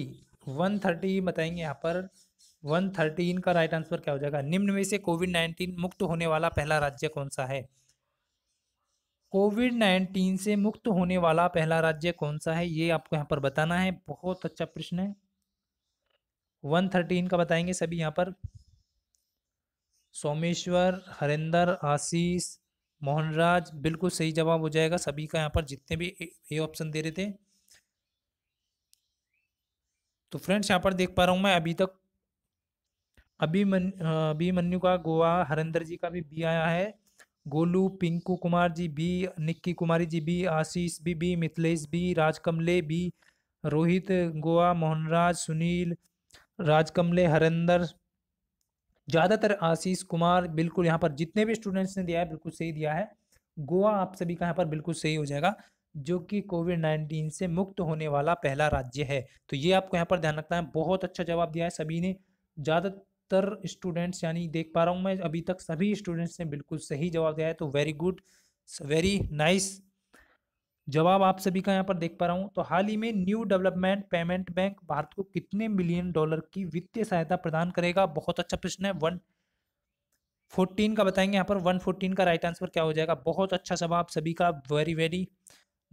वन थर्टी बताएंगे यहाँ पर वन थर्टीन का राइट आंसर क्या हो जाएगा निम्न में से कोविड नाइन्टीन मुक्त होने वाला पहला राज्य कौन सा है कोविड नाइन्टीन से मुक्त होने वाला पहला राज्य कौन सा है ये आपको यहाँ पर बताना है बहुत अच्छा प्रश्न है वन थर्टीन का बताएंगे सभी यहाँ पर सोमेश्वर हरिंदर आशीष मोहनराज बिल्कुल सही जवाब हो जाएगा सभी का यहाँ पर जितने भी ए ऑप्शन दे रहे थे तो फ्रेंड्स यहाँ पर देख पा रहा हूँ मैं अभी तक अभी मन अभी मनु का गोवा हरिंदर जी का भी बी आया है Golu Pinku Kumar ji B Nikki Kumari ji B Ashish B B Mithilesh B Rajkamle B Rohit Goa Mohanraj Sunil Rajkamle Harender ज़्यादातर आशीष कुमार बिल्कुल यहाँ पर जितने भी स्टूडेंट्स ने दिया है बिल्कुल सही दिया है गोवा आप सभी का यहाँ पर बिल्कुल सही हो जाएगा जो कि कोविड नाइन्टीन से मुक्त होने वाला पहला राज्य है तो ये आपको यहाँ पर ध्यान रखना है बहुत अच्छा जवाब दिया है सभी ने ज़्यादातर स्टूडेंट्स यानी देख पा रहा हूँ मैं अभी तक सभी स्टूडेंट्स ने बिल्कुल सही जवाब दिया है तो वेरी गुड वेरी नाइस जवाब आप सभी का यहाँ पर देख पा रहा हूँ तो हाल ही में new development payment bank Bharat को कितने मिलियन डॉलर की वित्तीय सहायता प्रदान करेगा बहुत अच्छा प्रश्न है वन फोर्टीन का बताएंगे यहाँ पर वन फोर्टीन का राइट आंसर क्या हो जाएगा बहुत अच्छा जवाब सभी का वेरी वेरी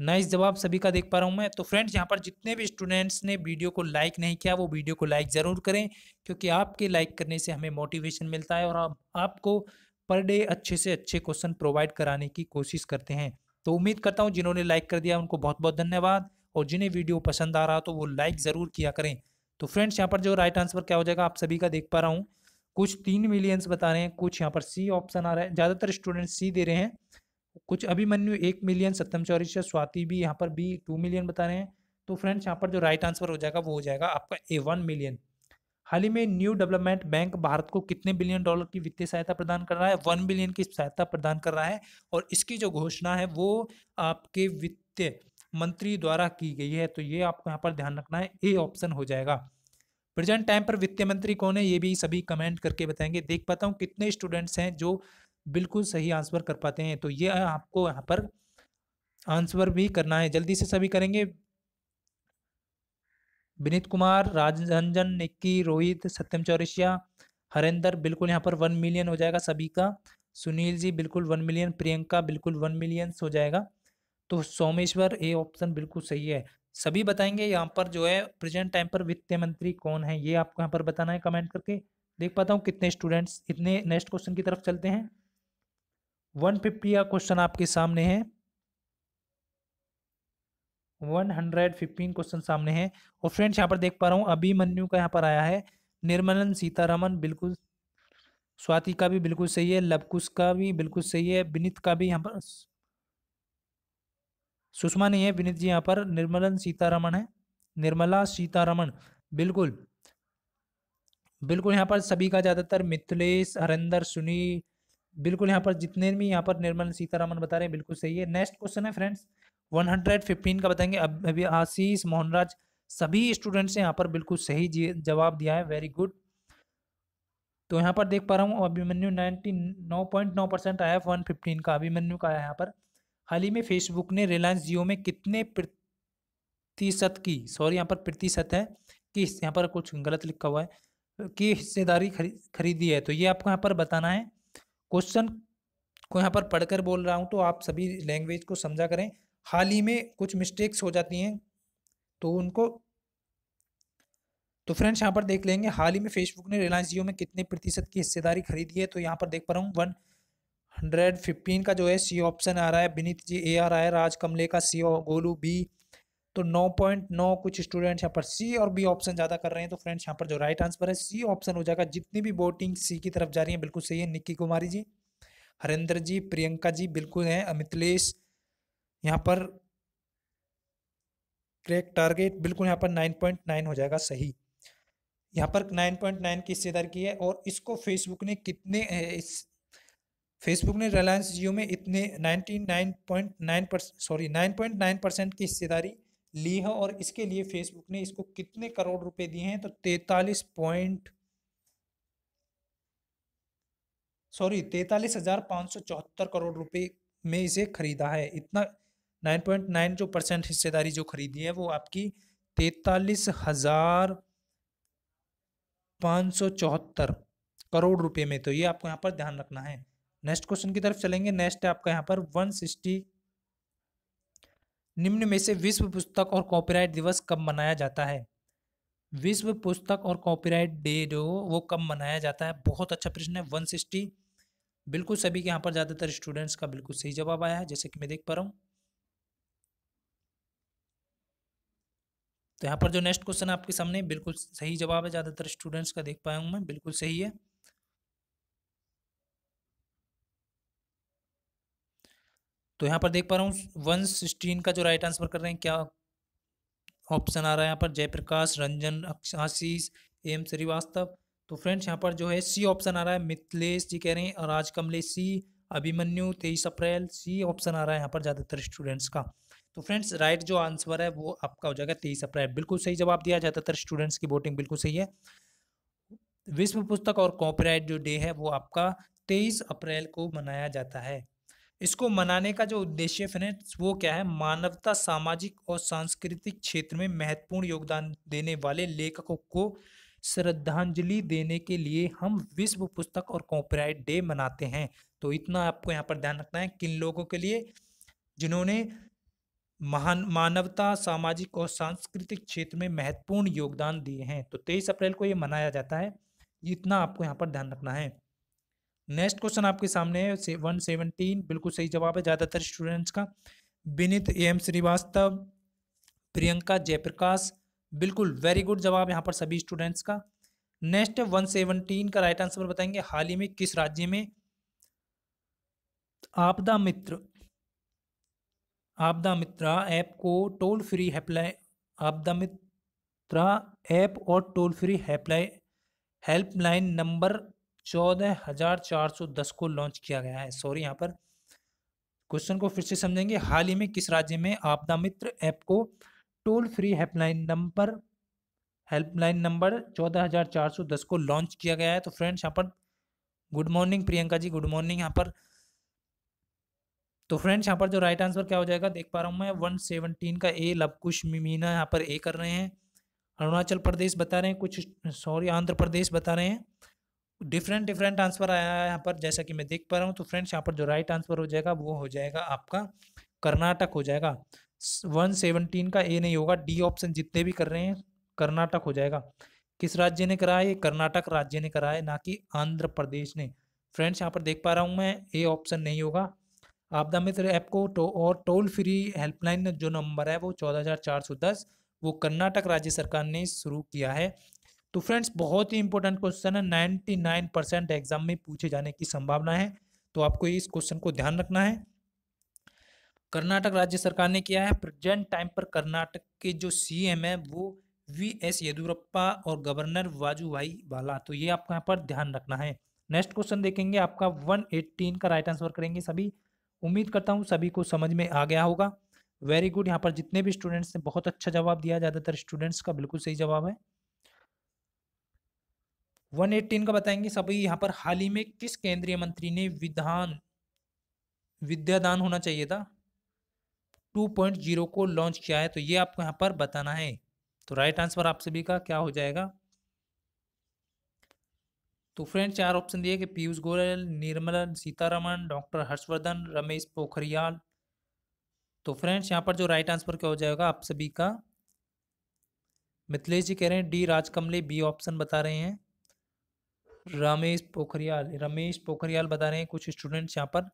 नाइस जवाब सभी का देख पा रहा हूँ मैं तो फ्रेंड्स यहाँ पर जितने भी स्टूडेंट्स ने वीडियो को लाइक नहीं किया वो वीडियो को लाइक ज़रूर करें क्योंकि आपके लाइक करने से हमें मोटिवेशन मिलता है और हम आपको पर डे अच्छे से अच्छे क्वेश्चन प्रोवाइड कराने की कोशिश करते हैं तो उम्मीद करता हूँ जिन्होंने लाइक कर दिया उनको बहुत बहुत धन्यवाद और जिन्हें वीडियो पसंद आ रहा तो वो लाइक ज़रूर किया करें तो फ्रेंड्स यहाँ पर जो राइट आंसर क्या हो जाएगा आप सभी का देख पा रहा हूँ कुछ तीन मिलियंस बता रहे हैं कुछ यहाँ पर सी ऑप्शन आ रहा है ज़्यादातर स्टूडेंट सी दे रहे हैं कुछ अभिमन्यु एक मिलियन सत्यम चौरीशिया स्वाति भी यहाँ पर बी टू मिलियन बता रहे हैं तो फ्रेंड्स यहाँ पर जो राइट आंसर हो जाएगा वो हो जाएगा आपका ए वन मिलियन हाल ही में न्यू डेवलपमेंट बैंक भारत को कितने बिलियन डॉलर की वित्तीय सहायता प्रदान कर रहा है वन बिलियन की सहायता प्रदान कर रहा है और इसकी जो घोषणा है वो आपके वित्त मंत्री द्वारा की गई है तो ये आपको यहाँ पर ध्यान रखना है ए ऑप्शन हो जाएगा प्रेजेंट टाइम पर वित्त मंत्री कौन है ये भी सभी कमेंट करके बताएंगे देख पाता हूँ कितने स्टूडेंट्स हैं जो बिल्कुल सही आंसर कर पाते हैं तो ये आपको यहाँ पर आंसर भी करना है जल्दी से सभी करेंगे विनीत कुमार राजरंजन निक्की रोहित सत्यम चौरसिया हरेंद्र बिल्कुल यहाँ पर वन मिलियन हो जाएगा सभी का सुनील जी बिल्कुल वन मिलियन प्रियंका बिल्कुल वन मिलियन हो जाएगा तो सोमेश्वर ए ऑप्शन बिल्कुल सही है सभी बताएंगे यहाँ पर जो है प्रेजेंट टाइम पर वित्त मंत्री कौन है ये आपको यहाँ पर बताना है कमेंट करके देख पाता हूँ कितने स्टूडेंट्स इतने नेक्स्ट क्वेश्चन की तरफ चलते हैं वन फिफ्टी का क्वेश्चन आपके सामने है 115 क्वेश्चन सामने हैं और फ्रेंड्स यहाँ पर देख पा रहा हूँ अभिमन्यु का यहाँ पर आया है निर्मलन सीतारमन बिल्कुल स्वाति का भी बिल्कुल सही है लवकुश का भी बिल्कुल सही है विनित का भी यहाँ पर सुषमा नहीं है विनित जी यहाँ पर निर्मलन सीतारमन है निर्मला सीतारमन बिल्कुल बिल्कुल यहाँ पर सभी का ज़्यादातर मिथिलेश हरिंदर सुनील बिल्कुल यहाँ पर जितने भी यहाँ पर निर्मल सीतारामन बता रहे हैं बिल्कुल सही है नेक्स्ट क्वेश्चन है फ्रेंड्स 115 का बताएंगे अब अभी आशीष मोहनराज सभी स्टूडेंट्स ने यहाँ पर बिल्कुल सही जवाब दिया है वेरी गुड तो यहाँ पर देख पा रहा हूँ अभिमन्यू नाइन्टी नौ पॉइंट नौ परसेंट आया है वन फिफ्टीन का अभिमन्यू का आया यहाँ पर हाल ही में फेसबुक ने रिलायंस जियो में कितने प्रतिशत की सॉरी यहाँ पर प्रतिशत है कि यहाँ पर कुछ गलत लिखा हुआ है कि हिस्सेदारी खरी, खरीदी है तो ये आपको यहाँ पर बताना है क्वेश्चन को यहाँ पर पढ़कर बोल रहा हूँ तो आप सभी लैंग्वेज को समझा करें हाल ही में कुछ मिस्टेक्स हो जाती हैं तो उनको तो फ्रेंड्स यहाँ पर देख लेंगे हाल ही में फेसबुक ने रिलायंस जियो में कितने प्रतिशत की हिस्सेदारी खरीदी है तो यहाँ पर देख पा रहा हूँ वन हंड्रेड फिफ्टीन का जो है सी ऑप्शन आ रहा है विनीत जी ए आ रहा है राज कमले का सी गोलू बी तो नौ पॉइंट नौ कुछ स्टूडेंट्स यहाँ पर सी और बी ऑप्शन ज़्यादा कर रहे हैं तो फ्रेंड्स यहाँ पर जो राइट आंसर है सी ऑप्शन हो जाएगा जितनी भी वोटिंग सी की तरफ जा रही है बिल्कुल सही है निक्की कुमारी जी हरेंद्र जी प्रियंका जी बिल्कुल हैं अमितलेश यहाँ पर क्रैक टारगेट बिल्कुल यहाँ पर 9.9 हो जाएगा सही यहाँ पर 9.9 की हिस्सेदारी की है और इसको फेसबुक ने कितने इस फेसबुक ने रिलायंस जियो में इतने 99.9 परसेंट सॉरी 9.9 परसेंट की हिस्सेदारी ली है और इसके लिए फेसबुक ने इसको कितने करोड़ रुपए दिए हैं तो तैतालीस पॉइंट सॉरी तैतालीस हजार पाँच सौ चौहत्तर करोड़ रुपए में इसे खरीदा है इतना नाइन पॉइंट नाइन जो परसेंट हिस्सेदारी जो खरीदी है वो आपकी तैतालीस हजार पाँच सौ चौहत्तर करोड़ रुपए में तो ये आपको यहाँ पर ध्यान रखना है नेक्स्ट क्वेश्चन की तरफ चलेंगे नेक्स्ट है आपका यहाँ पर वन सिक्सटी निम्न में से विश्व पुस्तक और कॉपीराइट दिवस कब मनाया जाता है विश्व पुस्तक और कॉपीराइट डे जो वो कब मनाया जाता है बहुत अच्छा प्रश्न है वन सिक्सटी बिल्कुल सभी के यहाँ पर ज़्यादातर स्टूडेंट्स का बिल्कुल सही जवाब आया है जैसे कि मैं देख पा रहा हूँ तो यहाँ पर जो नेक्स्ट क्वेश्चन आपके सामने बिल्कुल सही जवाब है ज़्यादातर स्टूडेंट्स का देख पाया हूँ मैं बिल्कुल सही है तो यहाँ पर देख पा रहा हूँ वन सिक्सटीन का जो राइट आंसर कर रहे हैं क्या ऑप्शन आ रहा है यहाँ पर जयप्रकाश रंजन आशीष एम श्रीवास्तव तो फ्रेंड्स यहाँ पर जो है सी ऑप्शन आ रहा है मिथिलेश जी कह रहे हैं राजकमलेश सी अभिमन्यु तेईस अप्रैल सी ऑप्शन आ रहा है यहाँ पर ज़्यादातर स्टूडेंट्स का तो फ्रेंड्स राइट जो आंसर है वो आपका हो जाएगा तेईस अप्रैल बिल्कुल सही जवाब दिया ज़्यादातर स्टूडेंट्स की वोटिंग बिल्कुल सही है विश्व पुस्तक और कॉपीराइट जो डे है वो आपका तेईस अप्रैल को मनाया जाता है इसको मनाने का जो उद्देश्य फ्रेंड्स वो क्या है मानवता सामाजिक और सांस्कृतिक क्षेत्र में महत्वपूर्ण योगदान देने वाले लेखकों को श्रद्धांजलि देने के लिए हम विश्व पुस्तक और कॉपीराइट डे मनाते हैं तो इतना आपको यहाँ पर ध्यान रखना है किन लोगों के लिए जिन्होंने महान मानवता सामाजिक और सांस्कृतिक क्षेत्र में महत्वपूर्ण योगदान दिए हैं तो तेईस अप्रैल को ये मनाया जाता है इतना आपको यहाँ पर ध्यान रखना है नेक्स्ट क्वेश्चन आपके सामने है वन सेवनटीन बिल्कुल सही जवाब है ज़्यादातर स्टूडेंट्स का विनित एम श्रीवास्तव प्रियंका जयप्रकाश बिल्कुल वेरी गुड जवाब यहाँ पर सभी स्टूडेंट्स का नेक्स्ट वन सेवनटीन का राइट आंसर बताएंगे हाल ही में किस राज्य में आपदा मित्र आपदा मित्रा ऐप को toll free helpline Aapda Mitra app और toll free helpline helpline number चौदह हज़ार चार सौ दस को लॉन्च किया गया है सॉरी यहाँ पर क्वेश्चन को फिर से समझेंगे हाल ही में किस राज्य में आपदा मित्र ऐप को toll free helpline number helpline number चौदह हज़ार चार सौ दस को लॉन्च किया गया है तो फ्रेंड्स यहाँ पर good morning Priyanka ji good morning यहाँ पर तो फ्रेंड्स यहाँ पर जो राइट आंसर क्या हो जाएगा देख पा रहा हूँ मैं वन सेवनटीन का ए लबकुश मीना यहाँ पर ए कर रहे हैं अरुणाचल प्रदेश बता रहे हैं कुछ सॉरी आंध्र प्रदेश बता रहे हैं डिफरेंट डिफरेंट आंसर आया है यहाँ पर जैसा कि मैं देख पा रहा हूँ तो फ्रेंड्स यहाँ पर जो राइट आंसर हो जाएगा वो हो जाएगा आपका कर्नाटक हो जाएगा वन सेवनटीन का ए नहीं होगा डी ऑप्शन जितने भी कर रहे हैं कर्नाटक हो जाएगा किस राज्य ने कराया ये कर्नाटक राज्य ने कराया ना कि आंध्र प्रदेश ने फ्रेंड्स यहाँ पर देख पा रहा हूँ मैं ए ऑप्शन नहीं होगा आपदा मित्र ऐप को तो और टोल फ्री हेल्पलाइन जो नंबर है वो चौदह हज़ार चार सौ दस वो कर्नाटक राज्य सरकार ने शुरू किया है तो फ्रेंड्स बहुत ही इंपॉर्टेंट क्वेश्चन है नाइन्टी नाइन परसेंट एग्जाम में पूछे जाने की संभावना है तो आपको इस क्वेश्चन को ध्यान रखना है कर्नाटक राज्य सरकार ने किया है प्रेजेंट टाइम पर कर्नाटक के जो सीएम है वो वी एस येदुरप्पा और गवर्नर वाजूभाई वाला तो ये आपको यहाँ पर ध्यान रखना है नेक्स्ट क्वेश्चन देखेंगे आपका एट्टीन का राइट आंसर करेंगे सभी उम्मीद करता हूँ सभी को समझ में आ गया होगा वेरी गुड यहाँ पर जितने भी स्टूडेंट्स ने बहुत अच्छा जवाब दिया ज़्यादातर स्टूडेंट्स का बिल्कुल सही जवाब है वन एटीन का बताएंगे सभी यहाँ पर हाल ही में किस केंद्रीय मंत्री ने विधान विद्यादान होना चाहिए था टू पॉइंट जीरो को लॉन्च किया है तो ये आपको यहाँ पर बताना है तो राइट आंसर आप सभी का क्या हो जाएगा तो फ्रेंड चार ऑप्शन दिए कि पीयूष गोयल निर्मलन सीतारमन डॉक्टर हर्षवर्धन रमेश पोखरियाल तो फ्रेंड्स यहाँ पर जो राइट आंसर क्या हो जाएगा आप सभी का मिथिलेश जी कह रहे हैं डी राजकमले बी ऑप्शन बता रहे हैं रमेश पोखरियाल रमेश पोखरियाल बता रहे हैं कुछ स्टूडेंट्स यहाँ पर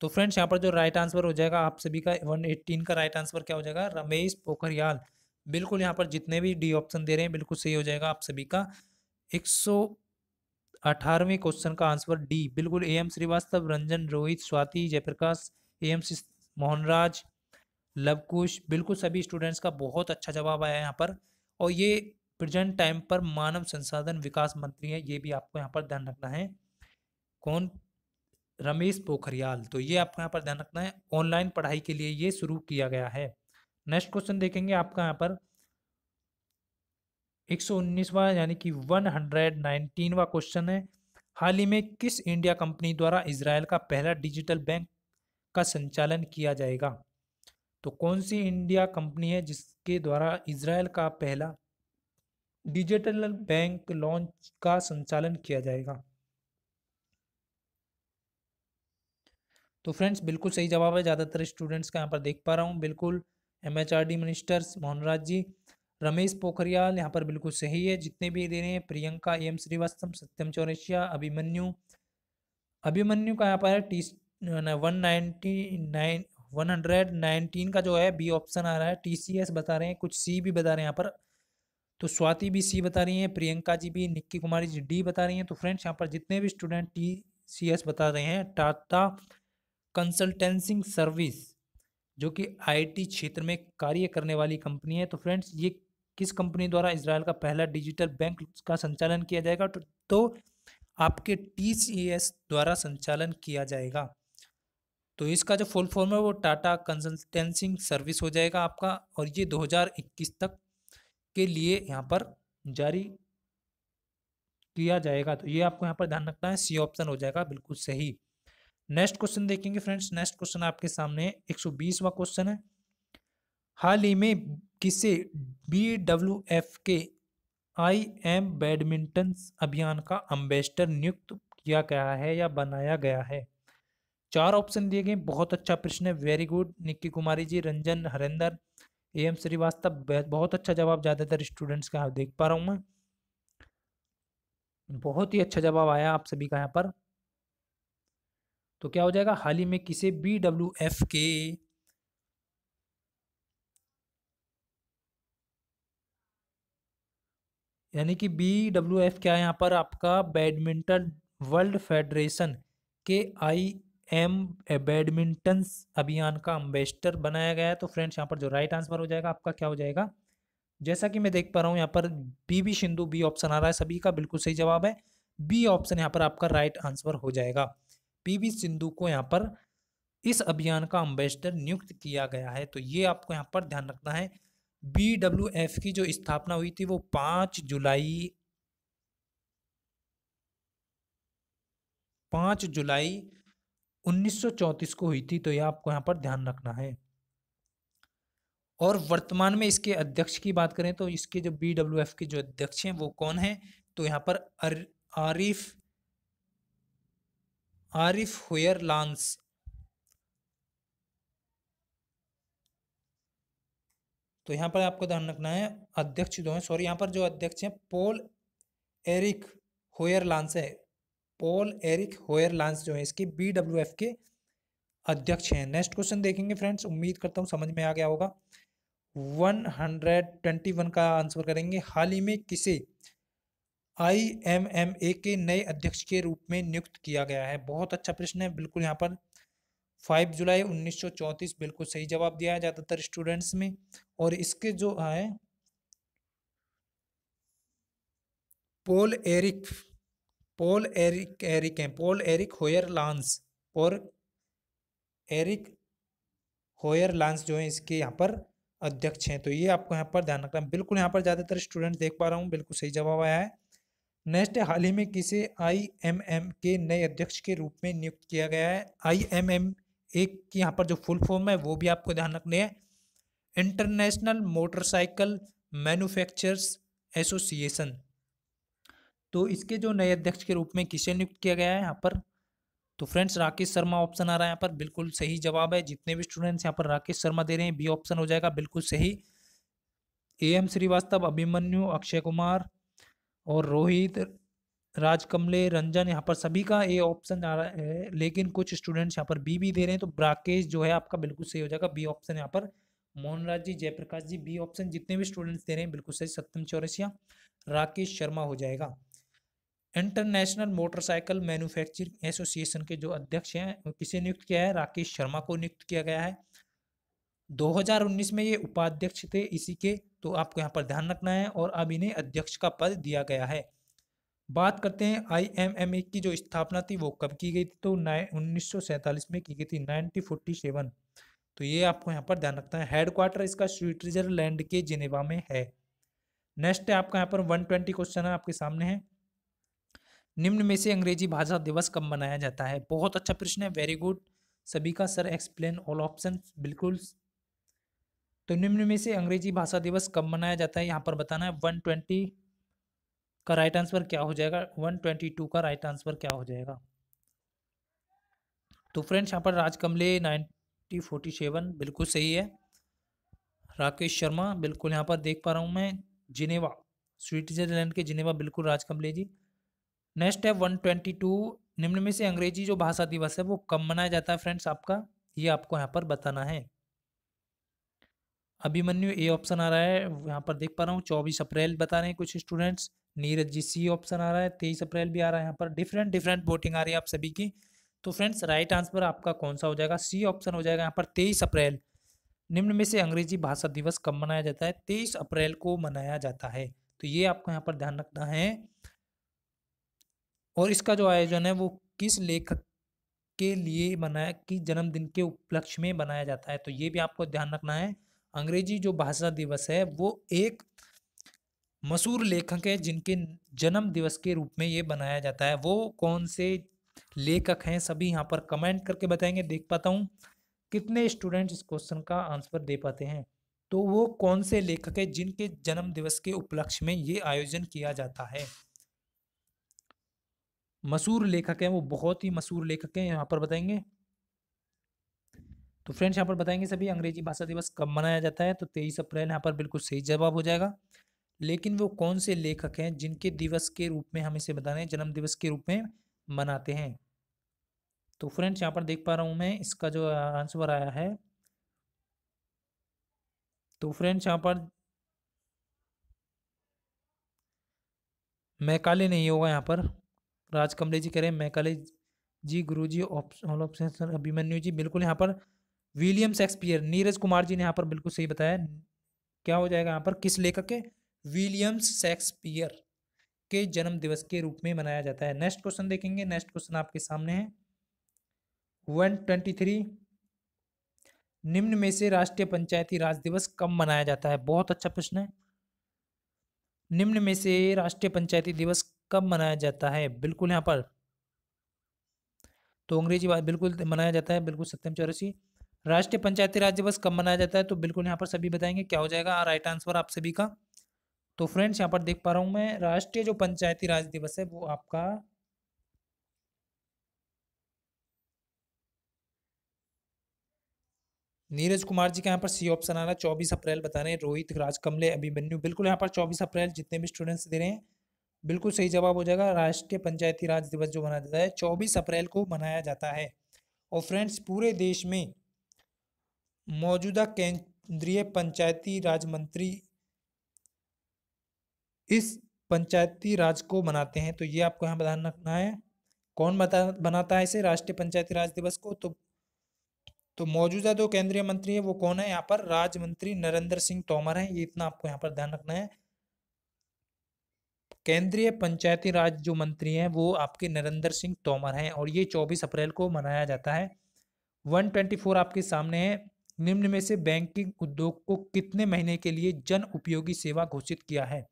तो फ्रेंड्स यहाँ पर जो राइट आंसर हो जाएगा आप सभी का वन एटीन का राइट आंसर क्या हो जाएगा रमेश पोखरियाल बिल्कुल यहाँ पर जितने भी डी ऑप्शन दे रहे हैं बिल्कुल सही हो जाएगा आप सभी का एक सौ अठारहवीं क्वेश्चन का आंसर डी बिल्कुल A M Srivastava Ranjan Rohit Swati Jayprakash A M Mohanraj Lavkush बिल्कुल सभी स्टूडेंट्स का बहुत अच्छा जवाब आया यहाँ पर और ये प्रेजेंट टाइम पर मानव संसाधन विकास मंत्री है ये भी आपको यहाँ पर ध्यान रखना है कौन रमेश पोखरियाल तो ये आपको यहाँ पर ध्यान रखना है ऑनलाइन पढ़ाई के लिए ये शुरू किया गया है नेक्स्ट क्वेश्चन देखेंगे आपका यहाँ पर एक सौ उन्नीसवा यानी कि वन हंड्रेड नाइनटीनवा क्वेश्चन है हाल ही में किस इंडिया कंपनी द्वारा इसराइल का पहला डिजिटल बैंक का संचालन किया जाएगा तो कौन सी इंडिया कंपनी है जिसके द्वारा इसराइल का पहला डिजिटल बैंक लॉन्च का संचालन किया जाएगा तो फ्रेंड्स बिल्कुल सही जवाब है ज़्यादातर स्टूडेंट्स का यहाँ पर देख पा रहा हूँ बिल्कुल M H R D ministers Mohanraj ji Ramesh Pokhriyal यहाँ पर बिल्कुल सही है जितने भी दे रहे हैं प्रियंका एम श्रीवास्तव सत्यम चौरसिया अभिमन्यु अभिमन्यु का यहाँ पर है T one ninety nine one hundred nineteen का जो है बी ऑप्शन आ रहा है टी सी एस बता रहे हैं कुछ सी भी बता रहे हैं यहाँ पर तो स्वाति भी सी बता रही हैं प्रियंका जी भी निक्की कुमारी जी डी बता रही हैं तो फ्रेंड्स यहाँ पर जितने भी स्टूडेंट टी सी एस बता रहे हैं टाटा कंसल्टेंसिंग सर्विस जो कि आईटी क्षेत्र में कार्य करने वाली कंपनी है तो फ्रेंड्स ये किस कंपनी द्वारा इसराइल का पहला डिजिटल बैंक का संचालन किया जाएगा तो, तो आपके टी द्वारा संचालन किया जाएगा तो इसका जो फुल फॉर्म है वो टाटा कंसल्टेंसिंग सर्विस हो जाएगा आपका और ये 2021 तक के लिए यहाँ पर जारी किया जाएगा तो ये आपको यहाँ पर ध्यान रखना है सी ऑप्शन हो जाएगा बिल्कुल सही नेक्स्ट क्वेश्चन देखेंगे फ्रेंड्स नेक्स्ट क्वेश्चन आपके सामने 120वां क्वेश्चन है हाल ही में किसे बी डब्ल्यू एफ के आई एम बैडमिंटन अभियान का अम्बेसडर नियुक्त किया गया है या बनाया गया है चार ऑप्शन दिए गए बहुत अच्छा प्रश्न है very good Nikki Kumari ji Ranjan Harendra A M Srivastava बहुत अच्छा जवाब ज़्यादातर स्टूडेंट्स का देख पा रहा हूँ मैं बहुत ही अच्छा जवाब आया आप सभी का यहाँ पर तो क्या हो जाएगा हाल ही में किसे बी डब्ल्यू एफ के यानी कि बी डब्ल्यू एफ क्या है यहाँ पर आपका बैडमिंटन वर्ल्ड फेडरेशन के आई एम बैडमिंटन अभियान का अम्बेसडर बनाया गया है तो फ्रेंड्स यहाँ पर जो राइट आंसर हो जाएगा आपका क्या हो जाएगा जैसा कि मैं देख पा रहा हूँ यहाँ पर B B Sindhu B option आ रहा है सभी का बिल्कुल सही जवाब है बी ऑप्शन यहाँ पर आपका राइट आंसर हो जाएगा पी वी सिंधु को यहाँ पर इस अभियान का अम्बेसडर नियुक्त किया गया है तो ये आपको यहाँ पर ध्यान रखना है बी डब्ल्यू एफ की जो स्थापना हुई थी वो पाँच जुलाई पाँच जुलाई 1934 को हुई थी तो यह आपको यहाँ पर ध्यान रखना है और वर्तमान में इसके अध्यक्ष की बात करें तो इसके जो बी डब्ल्यू एफ के जो अध्यक्ष हैं वो कौन हैं तो यहाँ पर आरिफ आरिफ हुयर लांस तो यहाँ पर आपको ध्यान रखना है अध्यक्ष जो है सॉरी यहाँ पर जो अध्यक्ष हैं पोल एरिक होयर लांस है पोल एरिक होयर लांस जो है इसके बी डब्ल्यू एफ के अध्यक्ष हैं नेक्स्ट क्वेश्चन देखेंगे फ्रेंड्स उम्मीद करता हूँ समझ में आ गया होगा 121 का आंसर करेंगे हाल ही में किसे आई एम एम ए के नए अध्यक्ष के रूप में नियुक्त किया गया है बहुत अच्छा प्रश्न है बिल्कुल यहाँ पर फाइव जुलाई 1934 बिल्कुल सही जवाब दिया है ज़्यादातर स्टूडेंट्स में और इसके जो है Paul Erik Paul Erik Erik हैं पोल एरिक होयर लांस और एरिक होयर लांस जो है इसके यहाँ पर अध्यक्ष हैं तो ये आपको यहाँ पर ध्यान रखना बिल्कुल यहाँ पर ज़्यादातर स्टूडेंट देख पा रहा हूँ बिल्कुल सही जवाब आया है नेक्स्ट हाल ही में किसे आईएमएम के नए अध्यक्ष के रूप में नियुक्त किया गया है आईएमएम एक यहाँ पर जो फुल फॉर्म है वो भी आपको ध्यान रखने है इंटरनेशनल मोटरसाइकिल मैन्युफैक्चरर्स एसोसिएशन तो इसके जो नए अध्यक्ष के रूप में किसे नियुक्त किया गया है यहाँ पर तो फ्रेंड्स राकेश शर्मा ऑप्शन आ रहा है यहाँ पर बिल्कुल सही जवाब है जितने भी स्टूडेंट्स यहाँ पर राकेश शर्मा दे रहे हैं बी ऑप्शन हो जाएगा बिल्कुल सही ए एम श्रीवास्तव अभिमन्यु अक्षय कुमार और रोहित राजकमले रंजन यहाँ पर सभी का ए ऑप्शन आ रहा है लेकिन कुछ स्टूडेंट्स यहाँ पर बी भी दे रहे हैं तो ब्राकेश जो है आपका बिल्कुल सही हो जाएगा बी ऑप्शन यहाँ पर मोहनराज जी जयप्रकाश जी बी ऑप्शन जितने भी स्टूडेंट्स दे रहे हैं बिल्कुल सही सत्यम चौरसिया राकेश शर्मा हो जाएगा इंटरनेशनल मोटरसाइकिल मैन्युफैक्चरिंग एसोसिएशन के जो अध्यक्ष हैं किसे नियुक्त किया है राकेश शर्मा को नियुक्त किया गया है 2019 में ये उपाध्यक्ष थे इसी के तो आपको यहाँ पर ध्यान रखना है और अब इन्हें अध्यक्ष का पद दिया गया है बात करते हैं आईएमएमए की जो स्थापना थी वो कब की गई थी तो उन्नीस में की गई थी नाइनटीन तो ये आपको यहाँ पर ध्यान रखना है हेडक्वार्टर इसका स्विट्जरलैंड के जिनेवा में है नेक्स्ट है आपका यहाँ पर 120 क्वेश्चन है आपके सामने है निम्न में से अंग्रेजी भाषा दिवस कब मनाया जाता है बहुत अच्छा प्रश्न है वेरी गुड सभी का सर एक्सप्लेन ऑल ऑप्शन बिल्कुल तो निम्न में से अंग्रेजी भाषा दिवस कब मनाया जाता है यहाँ पर बताना है वन ट्वेंटी का राइट आंसर क्या हो जाएगा 122 का राइट आंसर क्या हो जाएगा तो फ्रेंड्स यहाँ पर राजकमले 1947 बिल्कुल सही है राकेश शर्मा बिल्कुल यहाँ पर देख पा रहा हूँ मैं जिनेवा स्विट्जरलैंड के जिनेवा बिल्कुल राजकमले जी नेक्स्ट है 122 निम्न में से अंग्रेजी जो भाषा दिवस है वो कब मनाया जाता है फ्रेंड्स आपका ये आपको यहाँ पर बताना है अभिमन्यु ए ऑप्शन आ रहा है यहाँ पर देख पा रहा हूँ चौबीस अप्रैल बता रहे हैं कुछ students Neeraj ji C option आ रहा है तेईस अप्रैल भी आ रहा है यहाँ पर डिफरेंट डिफरेंट वोटिंग आ रही है आप सभी की तो फ्रेंड्स राइट आंसर आपका कौन सा हो जाएगा सी ऑप्शन हो जाएगा यहाँ पर तेईस अप्रैल निम्न में से अंग्रेजी भाषा दिवस कब मनाया जाता है तेईस अप्रैल को मनाया जाता है तो ये आपको यहाँ पर ध्यान रखना है और इसका जो आयोजन है वो किस लेखक के लिए मनाया कि जन्मदिन के उपलक्ष्य में मनाया जाता है तो ये भी आपको ध्यान रखना है अंग्रेजी जो भाषा दिवस है वो एक मशहूर लेखक हैं जिनके जन्म दिवस के रूप में ये बनाया जाता है वो कौन से लेखक हैं सभी यहाँ पर कमेंट करके बताएंगे देख पाता हूँ कितने स्टूडेंट्स इस क्वेश्चन का आंसर दे पाते हैं तो वो कौन से लेखक हैं जिनके जन्म दिवस के उपलक्ष्य में ये आयोजन किया जाता है मशहूर लेखक हैं वो बहुत ही मशहूर लेखक हैं यहाँ पर बताएंगे तो फ्रेंड्स यहाँ पर बताएंगे सभी अंग्रेजी भाषा दिवस कब मनाया जाता है तो तेईस अप्रैल यहाँ पर बिल्कुल सही जवाब हो जाएगा लेकिन वो कौन से लेखक हैं जिनके दिवस के रूप में हम इसे बता रहे हैं जन्म दिवस के रूप में मनाते हैं तो फ्रेंड्स यहाँ पर देख पा रहा हूँ मैं इसका जो आंसर आया है तो फ्रेंड्स यहाँ पर मैकाले नहीं होगा यहाँ पर राजकमले जी कह रहे हैं मैकाले जी गुरु जी ऑप्शन सर अभिमन्यु जी बिल्कुल यहाँ पर विलियम शेक्सपियर नीरज कुमार जी ने यहाँ पर बिल्कुल सही बताया क्या हो जाएगा यहाँ पर किस लेखक के विलियम्स शेक्सपियर के जन्म दिवस के रूप में मनाया जाता है नेक्स्ट क्वेश्चन देखेंगे नेक्स्ट क्वेश्चन आपके सामने है वन ट्वेंटी थ्री निम्न में से राष्ट्रीय पंचायती राज दिवस कब मनाया जाता है बहुत अच्छा प्रश्न है निम्न में से राष्ट्रीय पंचायती दिवस कब मनाया जाता है बिल्कुल यहाँ पर तो अंग्रेजी बिल्कुल मनाया जाता है बिल्कुल सत्यम चौरसी राष्ट्रीय पंचायती राज दिवस कब मनाया जाता है तो बिल्कुल यहाँ पर सभी बताएंगे क्या हो जाएगा राइट आंसर आप सभी का तो फ्रेंड्स यहाँ पर देख पा रहा हूँ मैं राष्ट्रीय जो पंचायती राज दिवस है वो आपका नीरज कुमार जी का यहाँ पर सी ऑप्शन आ रहा है चौबीस अप्रैल बता रहे हैं रोहित राज कमले अभिमन्यु बिल्कुल यहाँ पर चौबीस अप्रैल जितने भी स्टूडेंट्स दे रहे हैं बिल्कुल सही जवाब हो जाएगा राष्ट्रीय पंचायती राज दिवस जो मनाया जाता है चौबीस अप्रैल को मनाया जाता है और फ्रेंड्स पूरे देश में मौजूदा केंद्रीय पंचायती राज मंत्री इस पंचायती राज को मनाते हैं तो ये आपको यहाँ ध्यान रखना है कौन बता बनाता है इसे राष्ट्रीय पंचायती राज दिवस को तो तो मौजूदा जो केंद्रीय मंत्री है वो कौन है यहाँ पर राज्य मंत्री नरेंद्र सिंह तोमर है ये इतना आपको यहाँ पर ध्यान रखना है केंद्रीय पंचायती राज जो मंत्री हैं वो आपके नरेंद्र सिंह तोमर हैं और ये 24 अप्रैल को मनाया जाता है 124 आपके सामने है निम्न में से बैंकिंग उद्योग को कितने महीने के लिए जन उपयोगी सेवा घोषित किया है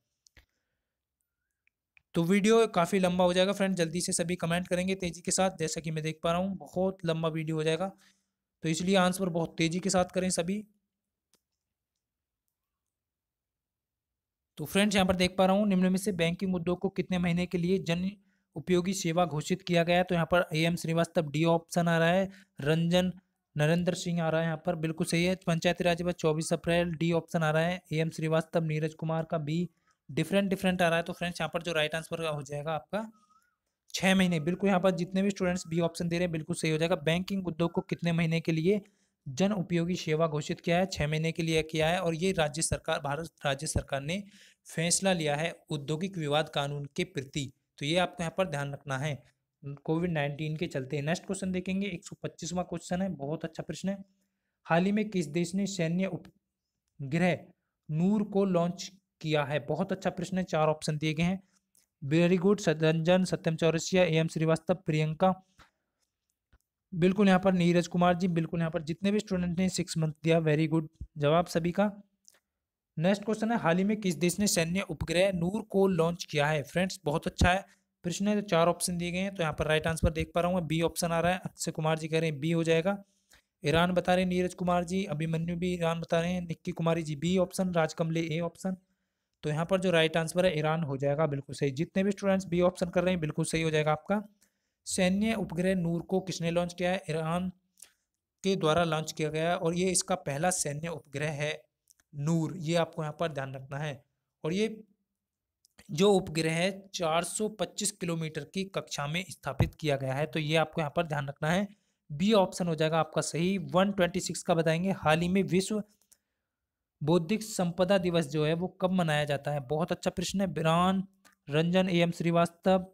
तो वीडियो काफ़ी लंबा हो जाएगा फ्रेंड जल्दी से सभी कमेंट करेंगे तेज़ी के साथ जैसा कि मैं देख पा रहा हूँ बहुत लंबा वीडियो हो जाएगा तो इसलिए आंसर बहुत तेज़ी के साथ करें सभी तो फ्रेंड्स यहाँ पर देख पा रहा हूँ निम्न में से बैंकिंग उद्योग को कितने महीने के लिए जन उपयोगी सेवा घोषित किया गया तो यहाँ पर A M Srivastava D option आ रहा है रंजन नरेंद्र सिंह आ रहा है यहाँ पर बिल्कुल सही है पंचायती राज चौबीस अप्रैल डी ऑप्शन आ रहा है ए एम श्रीवास्तव नीरज कुमार का बी डिफरेंट डिफरेंट आ रहा है तो फ्रेंड्स यहाँ पर जो राइट आंसर हो जाएगा आपका छः महीने बिल्कुल यहाँ पर जितने भी स्टूडेंट्स बी ऑप्शन दे रहे हैं बिल्कुल सही हो जाएगा बैंकिंग उद्योग को कितने महीने के लिए जन उपयोगी सेवा घोषित किया है छः महीने के लिए किया है और ये राज्य सरकार भारत राज्य सरकार ने फैसला लिया है औद्योगिक विवाद कानून के प्रति तो ये आपको यहाँ पर ध्यान रखना है कोविड नाइन्टीन के चलते नेक्स्ट क्वेश्चन देखेंगे एक सौ पच्चीसवा क्वेश्चन है बहुत अच्छा प्रश्न है हाल ही में किस देश ने सैन्य उपग्रह नूर को लॉन्च किया है बहुत अच्छा प्रश्न है चार ऑप्शन दिए गए हैं very good Ranjan Satyam Chaurasia A M Srivastava Priyanka बिल्कुल यहाँ पर नीरज कुमार जी बिल्कुल यहाँ पर जितने भी स्टूडेंट ने सिक्स मंथ दिया वेरी गुड जवाब सभी का नेक्स्ट क्वेश्चन है हाल ही में किस देश ने सैन्य उपग्रह नूर को लॉन्च किया है फ्रेंड्स बहुत अच्छा है प्रश्न है तो चार ऑप्शन दिए गए हैं तो यहाँ पर राइट आंसर देख पा रहा हूँ बी ऑप्शन आ रहा है अक्षय कुमार जी कह रहे हैं बी हो जाएगा ईरान बता रहे हैं नीरज कुमार जी अभिमन्यु भी ईरान बता रहे हैं Nikki Kumari ji B option Rajkamle A option तो यहाँ पर जो राइट आंसर है ईरान हो जाएगा बिल्कुल सही जितने भी स्टूडेंट्स बी ऑप्शन कर रहे हैं बिल्कुल सही हो जाएगा आपका सैन्य उपग्रह नूर को किसने लॉन्च किया है ईरान के द्वारा लॉन्च किया गया है और ये इसका पहला सैन्य उपग्रह है नूर ये आपको यहाँ पर ध्यान रखना है और ये जो उपग्रह है 425 किलोमीटर की कक्षा में स्थापित किया गया है तो ये आपको यहाँ पर ध्यान रखना है बी ऑप्शन हो जाएगा आपका सही 126 का बताएंगे हाल ही में विश्व बौद्धिक संपदा दिवस जो है वो कब मनाया जाता है बहुत अच्छा प्रश्न है बिरान रंजन ए एम श्रीवास्तव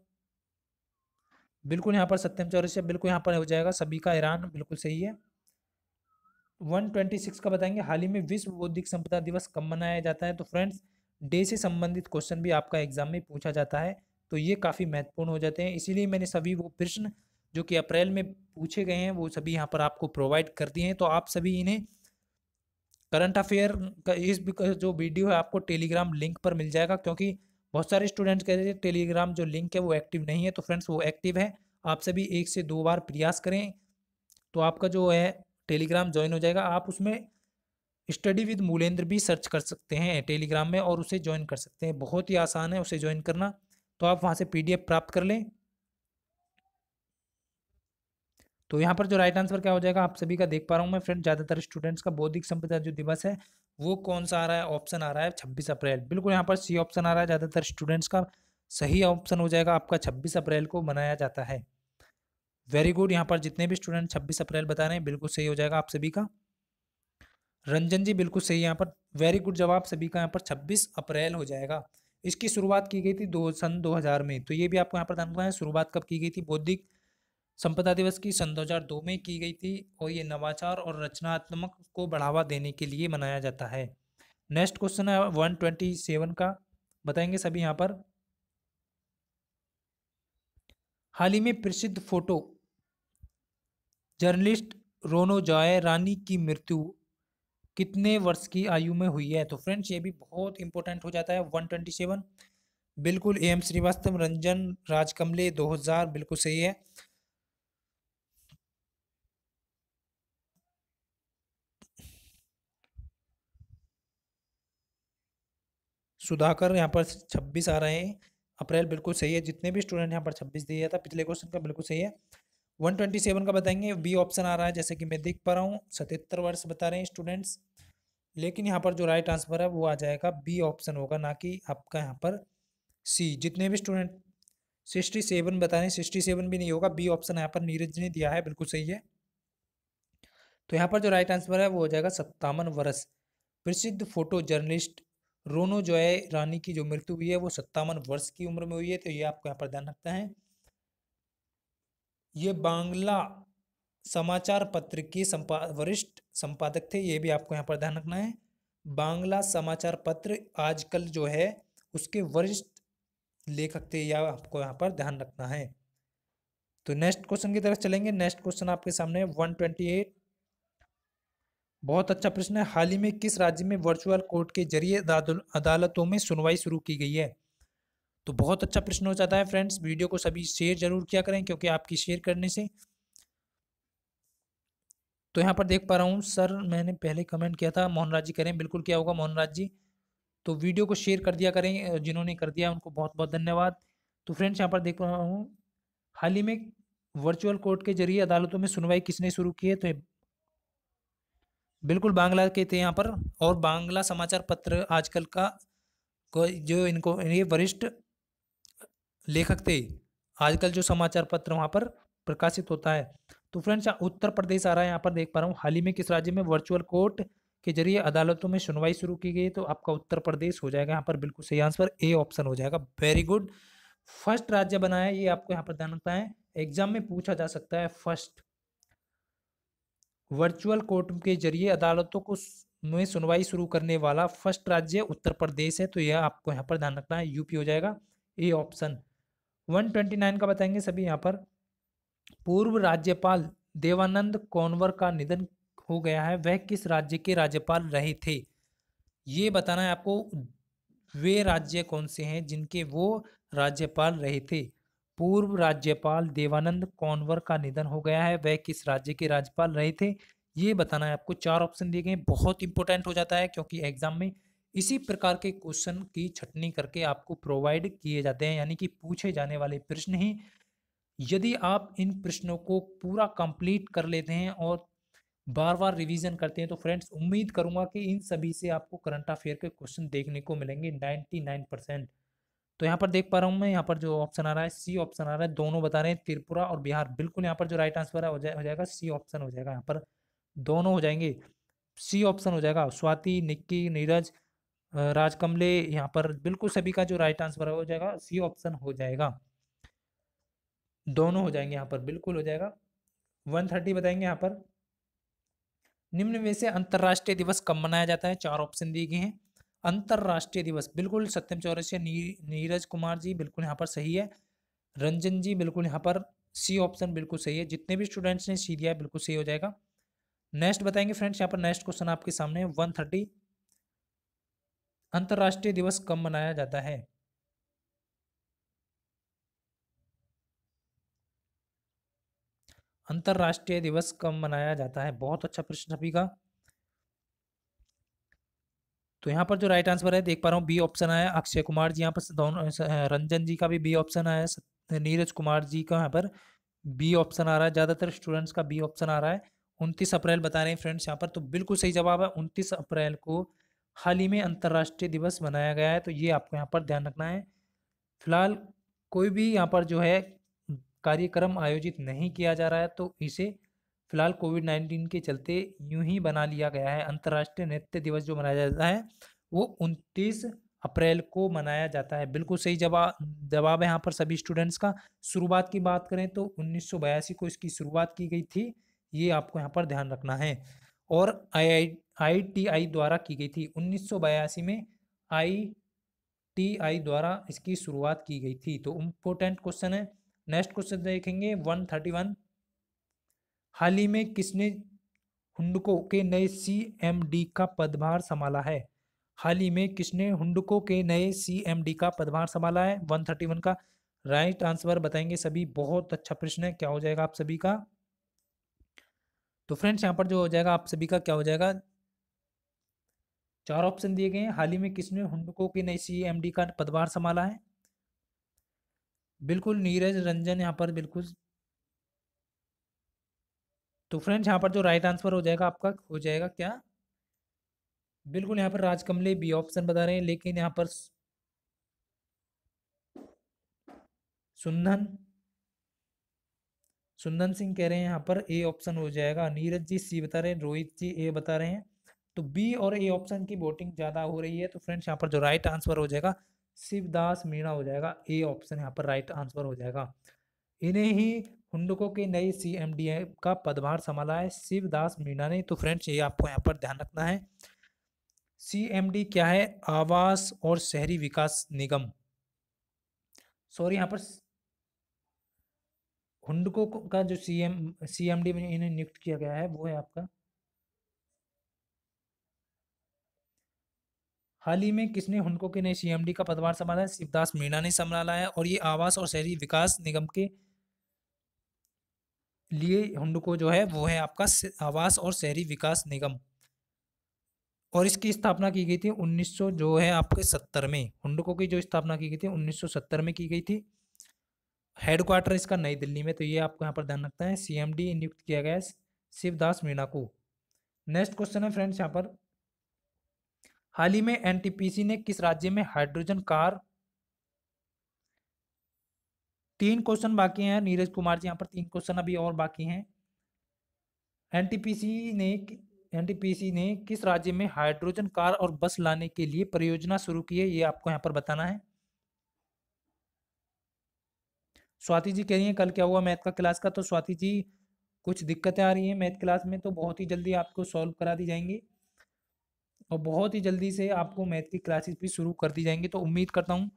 बिल्कुल यहाँ पर सत्यम चौरसिया बिल्कुल यहाँ पर हो जाएगा सभी का ईरान बिल्कुल सही है 126 का बताएंगे हाल ही में विश्व बौद्धिक संपदा दिवस कब मनाया जाता है तो फ्रेंड्स डे से संबंधित क्वेश्चन भी आपका एग्जाम में पूछा जाता है तो ये काफ़ी महत्वपूर्ण हो जाते हैं इसीलिए मैंने सभी वो प्रश्न जो कि अप्रैल में पूछे गए हैं वो सभी यहाँ पर आपको प्रोवाइड कर दिए हैं तो आप सभी इन्हें करंट अफेयर का इस जो वीडियो है आपको टेलीग्राम लिंक पर मिल जाएगा क्योंकि बहुत सारे स्टूडेंट्स कह रहे थे टेलीग्राम जो लिंक है वो एक्टिव नहीं है तो फ्रेंड्स वो एक्टिव है आप सभी एक से दो बार प्रयास करें तो आपका जो है टेलीग्राम ज्वाइन हो जाएगा आप उसमें स्टडी विद मूलेंद्र भी सर्च कर सकते हैं टेलीग्राम में और उसे ज्वाइन कर सकते हैं बहुत ही आसान है उसे ज्वाइन करना तो आप वहाँ से पी प्राप्त कर लें तो यहाँ पर जो राइट आंसर क्या हो जाएगा आप सभी का देख पा रहा हूँ मैं फ्रेंड ज़्यादातर स्टूडेंट्स का बौद्धिक संपदा जो दिवस है वो कौन सा आ रहा है ऑप्शन आ रहा है छब्बीस अप्रैल बिल्कुल यहाँ पर सी ऑप्शन आ रहा है ज़्यादातर स्टूडेंट्स का सही ऑप्शन हो जाएगा आपका छब्बीस अप्रैल को मनाया जाता है वेरी गुड यहाँ पर जितने भी स्टूडेंट छब्बीस अप्रैल बता रहे हैं बिल्कुल सही हो जाएगा आप सभी का रंजन जी बिल्कुल सही यहाँ पर वेरी गुड जवाब सभी का यहाँ पर छब्बीस अप्रैल हो जाएगा इसकी शुरुआत की गई थी दो सन 2000 में तो ये भी आपको यहाँ पर ध्यान रखना है शुरुआत कब की गई थी बौद्धिक संपदा दिवस की सन 2002 में की गई थी और ये नवाचार और रचनात्मक को बढ़ावा देने के लिए मनाया जाता है नेक्स्ट क्वेश्चन है वन ट्वेंटी सेवन का बताएंगे सभी यहाँ पर हाल ही में प्रसिद्ध फोटो जर्नलिस्ट रोनो जॉय रानी की मृत्यु कितने वर्ष की आयु में हुई है तो फ्रेंड्स ये भी बहुत इंपॉर्टेंट हो जाता है वन ट्वेंटी सेवन बिल्कुल एम श्रीवास्तव रंजन राजकमले दो हजार बिल्कुल सही है सुधाकर यहाँ पर छब्बीस आ रहे हैं अप्रैल बिल्कुल सही है जितने भी स्टूडेंट यहाँ पर छब्बीस दिया था पिछले क्वेश्चन का बिल्कुल सही है वन ट्वेंटी सेवन का बताएंगे बी ऑप्शन आ रहा है जैसे कि मैं देख पा रहा हूँ सतहत्तर वर्ष बता रहे हैं स्टूडेंट्स लेकिन यहाँ पर जो राइट आंसर है वो आ जाएगा बी ऑप्शन होगा ना कि आपका यहाँ पर सी जितने भी स्टूडेंट सिक्सटी सेवन बता रहे हैं सिक्सटी सेवन भी नहीं होगा बी ऑप्शन यहाँ पर नीरज ने दिया है बिल्कुल सही है तो यहाँ पर जो राइट आंसर है वो हो जाएगा सत्तावन वर्ष प्रसिद्ध फोटो जर्नलिस्ट रोनो जो है रानी की जो मृत्यु हुई है वो सत्तावन वर्ष की उम्र में हुई है तो ये आपको यहाँ पर ध्यान रखना है ये बांग्ला समाचार पत्र के संपा वरिष्ठ संपादक थे ये भी आपको यहाँ पर ध्यान रखना है बांग्ला समाचार पत्र आजकल जो है उसके वरिष्ठ लेखक थे या आपको यहाँ पर ध्यान रखना है तो नेक्स्ट क्वेश्चन की तरफ चलेंगे नेक्स्ट क्वेश्चन आपके सामने वन ट्वेंटी एट बहुत अच्छा प्रश्न है हाल ही में किस राज्य में वर्चुअल कोर्ट के जरिए अदालतों में सुनवाई शुरू की गई है तो बहुत अच्छा प्रश्न हो जाता है फ्रेंड्स वीडियो को सभी शेयर जरूर किया करें क्योंकि आपकी शेयर करने से तो यहाँ पर देख पा रहा हूँ सर मैंने पहले कमेंट किया था राज जी करें बिल्कुल क्या होगा मोहन राज जी तो वीडियो को शेयर कर दिया करें जिन्होंने कर दिया उनको बहुत बहुत धन्यवाद तो फ्रेंड्स यहाँ पर देख रहा हूँ हाल ही में वर्चुअल कोर्ट के जरिए अदालतों में सुनवाई किसने शुरू की है तो बिल्कुल बांग्ला के थे यहाँ पर और बांग्ला समाचार पत्र आजकल का जो इनको ये वरिष्ठ लेखक थे आजकल जो समाचार पत्र वहाँ पर प्रकाशित होता है तो फ्रेंड्स उत्तर प्रदेश आ रहा है यहाँ पर देख पा रहा हूँ हाल ही में किस राज्य में वर्चुअल कोर्ट के जरिए अदालतों में सुनवाई शुरू की गई तो आपका उत्तर प्रदेश हो जाएगा यहाँ पर बिल्कुल सही आंसर ए ऑप्शन हो जाएगा वेरी गुड फर्स्ट राज्य बनाया ये आपको यहाँ पर ध्यान रखता है एग्जाम में पूछा जा सकता है फर्स्ट वर्चुअल कोर्ट के जरिए अदालतों को में सुनवाई शुरू करने वाला फर्स्ट राज्य उत्तर प्रदेश है तो यह आपको यहाँ पर ध्यान रखना है यूपी हो जाएगा ए ऑप्शन 129 का बताएंगे सभी यहाँ पर पूर्व राज्यपाल देवानंद कौनवर का निधन हो गया है वह किस राज्य के राज्यपाल रहे थे ये बताना है आपको वे राज्य कौन से हैं जिनके वो राज्यपाल रहे थे पूर्व राज्यपाल देवानंद कौनवर का निधन हो गया है वह किस राज्य के राज्यपाल रहे थे ये बताना है आपको चार ऑप्शन दिए गए बहुत इंपॉर्टेंट हो जाता है क्योंकि एग्जाम में इसी प्रकार के क्वेश्चन की छटनी करके आपको प्रोवाइड किए जाते हैं यानी कि पूछे जाने वाले प्रश्न ही यदि आप इन प्रश्नों को पूरा कंप्लीट कर लेते हैं और बार बार रिवीजन करते हैं तो फ्रेंड्स उम्मीद करूंगा कि इन सभी से आपको करंट अफेयर के क्वेश्चन देखने को मिलेंगे नाइन परसेंट तो यहाँ पर देख पा रहा हूँ मैं यहाँ पर जो ऑप्शन आ रहा है सी ऑप्शन आ रहा है दोनों बता रहे हैं त्रिपुरा और बिहार बिल्कुल यहाँ पर जो राइट आंसर हो, जाए, हो जाएगा सी ऑप्शन हो जाएगा यहाँ पर दोनों हो जाएंगे सी ऑप्शन हो जाएगा स्वाति निक्की नीरज राजकमले यहाँ पर बिल्कुल सभी का जो राइट आंसर हो जाएगा सी ऑप्शन हो जाएगा दोनों हो जाएंगे यहाँ पर बिल्कुल हो जाएगा वन थर्टी बताएंगे यहाँ पर निम्न में से अंतर्राष्ट्रीय दिवस कब मनाया जाता है चार ऑप्शन दिए गए हैं अंतर्राष्ट्रीय दिवस बिल्कुल सत्यम चौरसिया नीरज कुमार जी बिल्कुल यहाँ पर सही है रंजन जी बिल्कुल यहाँ पर सी ऑप्शन बिल्कुल सही है जितने भी स्टूडेंट्स ने सी दिया बिल्कुल सही हो जाएगा नेक्स्ट बताएंगे फ्रेंड्स यहाँ पर नेक्स्ट क्वेश्चन आपके सामने वन थर्टी अंतर्राष्ट्रीय दिवस कब मनाया जाता है अंतर्राष्ट्रीय दिवस कब मनाया जाता है बहुत अच्छा प्रश्न सभी का तो यहाँ पर जो राइट आंसर है देख पा रहा हूँ बी ऑप्शन आया अक्षय कुमार जी यहाँ पर दोनों रंजन जी का भी बी ऑप्शन आया नीरज कुमार जी का यहाँ पर बी ऑप्शन आ रहा है ज़्यादातर स्टूडेंट्स का बी ऑप्शन आ रहा है उनतीस अप्रैल बता रहे हैं फ्रेंड्स यहाँ पर तो बिल्कुल सही जवाब है उनतीस अप्रैल को हाल ही में अंतर्राष्ट्रीय दिवस मनाया गया है तो ये आपको यहाँ पर ध्यान रखना है फिलहाल कोई भी यहाँ पर जो है कार्यक्रम आयोजित नहीं किया जा रहा है तो इसे फिलहाल कोविड नाइन्टीन के चलते यूं ही बना लिया गया है अंतर्राष्ट्रीय नृत्य दिवस जो मनाया जाता है वो उनतीस अप्रैल को मनाया जाता है बिल्कुल सही जवाब जवाब है यहाँ पर सभी स्टूडेंट्स का शुरुआत की बात करें तो उन्नीस को इसकी शुरुआत की गई थी ये आपको यहाँ पर ध्यान रखना है और आई आई आई द्वारा की गई थी उन्नीस में आई टी आई द्वारा इसकी शुरुआत की गई थी तो इम्पोर्टेंट क्वेश्चन है नेक्स्ट क्वेश्चन देखेंगे वन थर्टी वन हाल ही में किसने हुंडको के नए सीएमडी का पदभार संभाला है हाल ही में किसने हुंडको के नए सीएमडी का पदभार संभाला है 131 का राइट आंसर बताएंगे सभी बहुत अच्छा प्रश्न है क्या हो जाएगा आप सभी का तो फ्रेंड्स यहाँ पर जो हो जाएगा आप सभी का क्या हो जाएगा चार ऑप्शन दिए गए हैं हाल ही में किसने हुंडको के नए सीएमडी का पदभार संभाला है बिल्कुल नीरज रंजन यहाँ पर बिल्कुल तो फ्रेंड्स यहाँ पर जो राइट आंसर हो जाएगा आपका हो जाएगा क्या बिल्कुल यहाँ पर राजकमले बी ऑप्शन बता रहे हैं लेकिन यहाँ पर सुंदन सुंदन सिंह कह रहे हैं यहाँ पर ए ऑप्शन हो जाएगा नीरज जी सी बता रहे हैं रोहित जी ए बता रहे हैं तो बी और ए ऑप्शन की वोटिंग ज़्यादा हो रही है तो फ्रेंड्स यहाँ पर जो राइट आंसर हो जाएगा शिवदास मीणा हो जाएगा ए ऑप्शन यहाँ पर राइट आंसर हो जाएगा इन्हें ही हुंडको के नए सी एम डी का पदभार संभाला है शिवदास मीणा ने तो फ्रेंड्स ये आपको यहाँ पर ध्यान रखना है सी एम डी क्या है आवास और शहरी विकास निगम सॉरी यहाँ पर हुंडको का जो C M C M D इन्हें नियुक्त किया गया है वो है आपका हाल ही में किसने हुंडको के नए डी का पदभार संभाला है शिवदास मीणा ने संभाला है और ये आवास और शहरी विकास निगम के लिए हुंडको जो है वो है आपका आवास और शहरी विकास निगम और इसकी स्थापना की गई थी 1900 जो है आपके 70 में हुंडको की जो स्थापना की गई थी 1970 में की गई थी हेडक्वार्टर इसका नई दिल्ली में तो ये आपको यहाँ पर ध्यान रखना है सीएमडी नियुक्त किया गया है शिवदास मीणा को नेक्स्ट क्वेश्चन है फ्रेंड्स यहाँ पर हाल ही में एनटीपीसी ने किस राज्य में हाइड्रोजन कार तीन क्वेश्चन बाकी हैं नीरज कुमार जी यहाँ पर तीन क्वेश्चन अभी और बाकी हैं एनटीपीसी ने एनटीपीसी ने किस राज्य में हाइड्रोजन कार और बस लाने के लिए परियोजना शुरू की है ये आपको यहाँ पर बताना है स्वाति जी कह रही हैं कल क्या हुआ मैथ का क्लास का तो स्वाति जी कुछ दिक्कतें आ रही हैं मैथ क्लास में तो बहुत ही जल्दी आपको सॉल्व करा दी जाएंगी और बहुत ही जल्दी से आपको मैथ की क्लासेस भी शुरू कर दी जाएंगी तो उम्मीद करता हूँ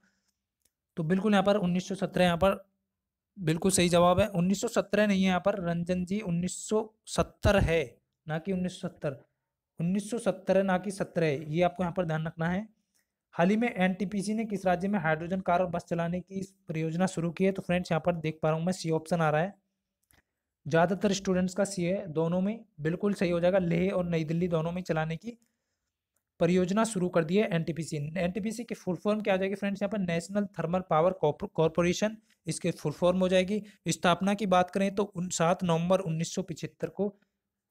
तो बिल्कुल यहाँ पर 1917 यहाँ पर बिल्कुल सही जवाब है 1917 नहीं है यहाँ पर रंजन जी 1970 है ना कि 1970 1970 है ना कि 17 है ये आपको यहाँ पर ध्यान रखना है हाल ही में एनटीपीसी ने किस राज्य में हाइड्रोजन कार और बस चलाने की परियोजना शुरू की है तो फ्रेंड्स यहाँ पर देख पा रहा हूँ मैं सी ऑप्शन आ रहा है ज़्यादातर स्टूडेंट्स का सी है दोनों में बिल्कुल सही हो जाएगा लेह और नई दिल्ली दोनों में चलाने की परियोजना शुरू कर दी है एनटीपीसी एनटीपीसी की फुल फॉर्म क्या आ जाएगी फ्रेंड्स यहाँ पर नेशनल थर्मल पावर कॉरपोरेशन इसके फुल फॉर्म हो जाएगी स्थापना की बात करें तो उन सात नवंबर उन्नीस को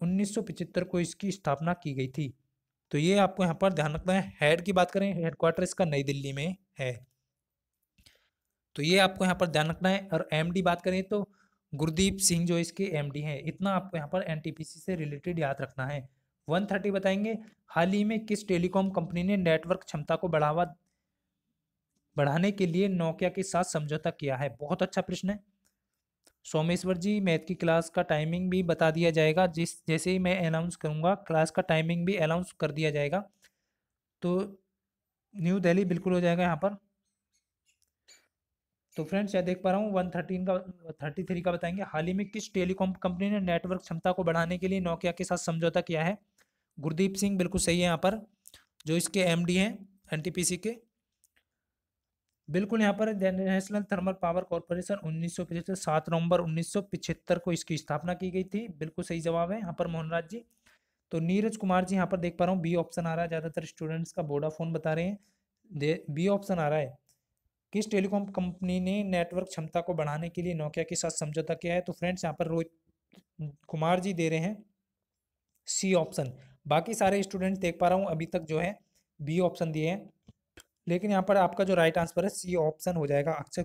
उन्नीस को इसकी स्थापना की गई थी तो ये आपको यहाँ पर ध्यान रखना है हेड की बात करें हेडक्वार्टर इसका नई दिल्ली में है तो ये आपको यहाँ पर ध्यान रखना है और एमडी बात करें तो गुरदीप सिंह जो इसके एमडी हैं इतना आपको यहाँ पर एनटीपीसी से रिलेटेड याद रखना है 130 बताएंगे हाल ही में किस टेलीकॉम कंपनी ने नेटवर्क क्षमता को बढ़ावा बढ़ाने के लिए नोकिया के साथ समझौता किया है बहुत अच्छा प्रश्न है सोमेश्वर जी मैथ की क्लास का टाइमिंग भी बता दिया जाएगा जिस जैसे ही मैं अनाउंस करूँगा क्लास का टाइमिंग भी अनाउंस कर दिया जाएगा तो न्यू दिल्ली बिल्कुल हो जाएगा यहाँ पर तो फ्रेंड्स यह देख पा रहा हूँ वन थर्टीन का थर्टी थ्री का बताएंगे हाल ही में किस टेलीकॉम कंपनी ने नेटवर्क क्षमता को बढ़ाने के लिए नोकिया के साथ समझौता किया है गुरदीप सिंह बिल्कुल सही है यहाँ पर जो इसके एम हैं एन के बिल्कुल यहाँ पर नेशनल थर्मल पावर कॉरपोरेशन उन्नीस सौ सात नवंबर उन्नीस को इसकी स्थापना की गई थी बिल्कुल सही जवाब है यहाँ पर मोहनराज जी तो नीरज कुमार जी यहाँ पर देख पा रहा हूँ बी ऑप्शन आ रहा है ज़्यादातर स्टूडेंट्स का बोडाफोन बता रहे हैं बी ऑप्शन आ रहा है किस टेलीकॉम कंपनी ने नेटवर्क क्षमता को बढ़ाने के लिए नोकिया के साथ समझौता किया है तो फ्रेंड्स यहाँ पर रोहित कुमार जी दे रहे हैं सी ऑप्शन बाकी सारे स्टूडेंट्स देख पा रहा हूँ अभी तक जो है बी ऑप्शन दिए हैं लेकिन यहाँ पर आपका जो राइट आंसर है सी ऑप्शन हो जाएगा अक्षय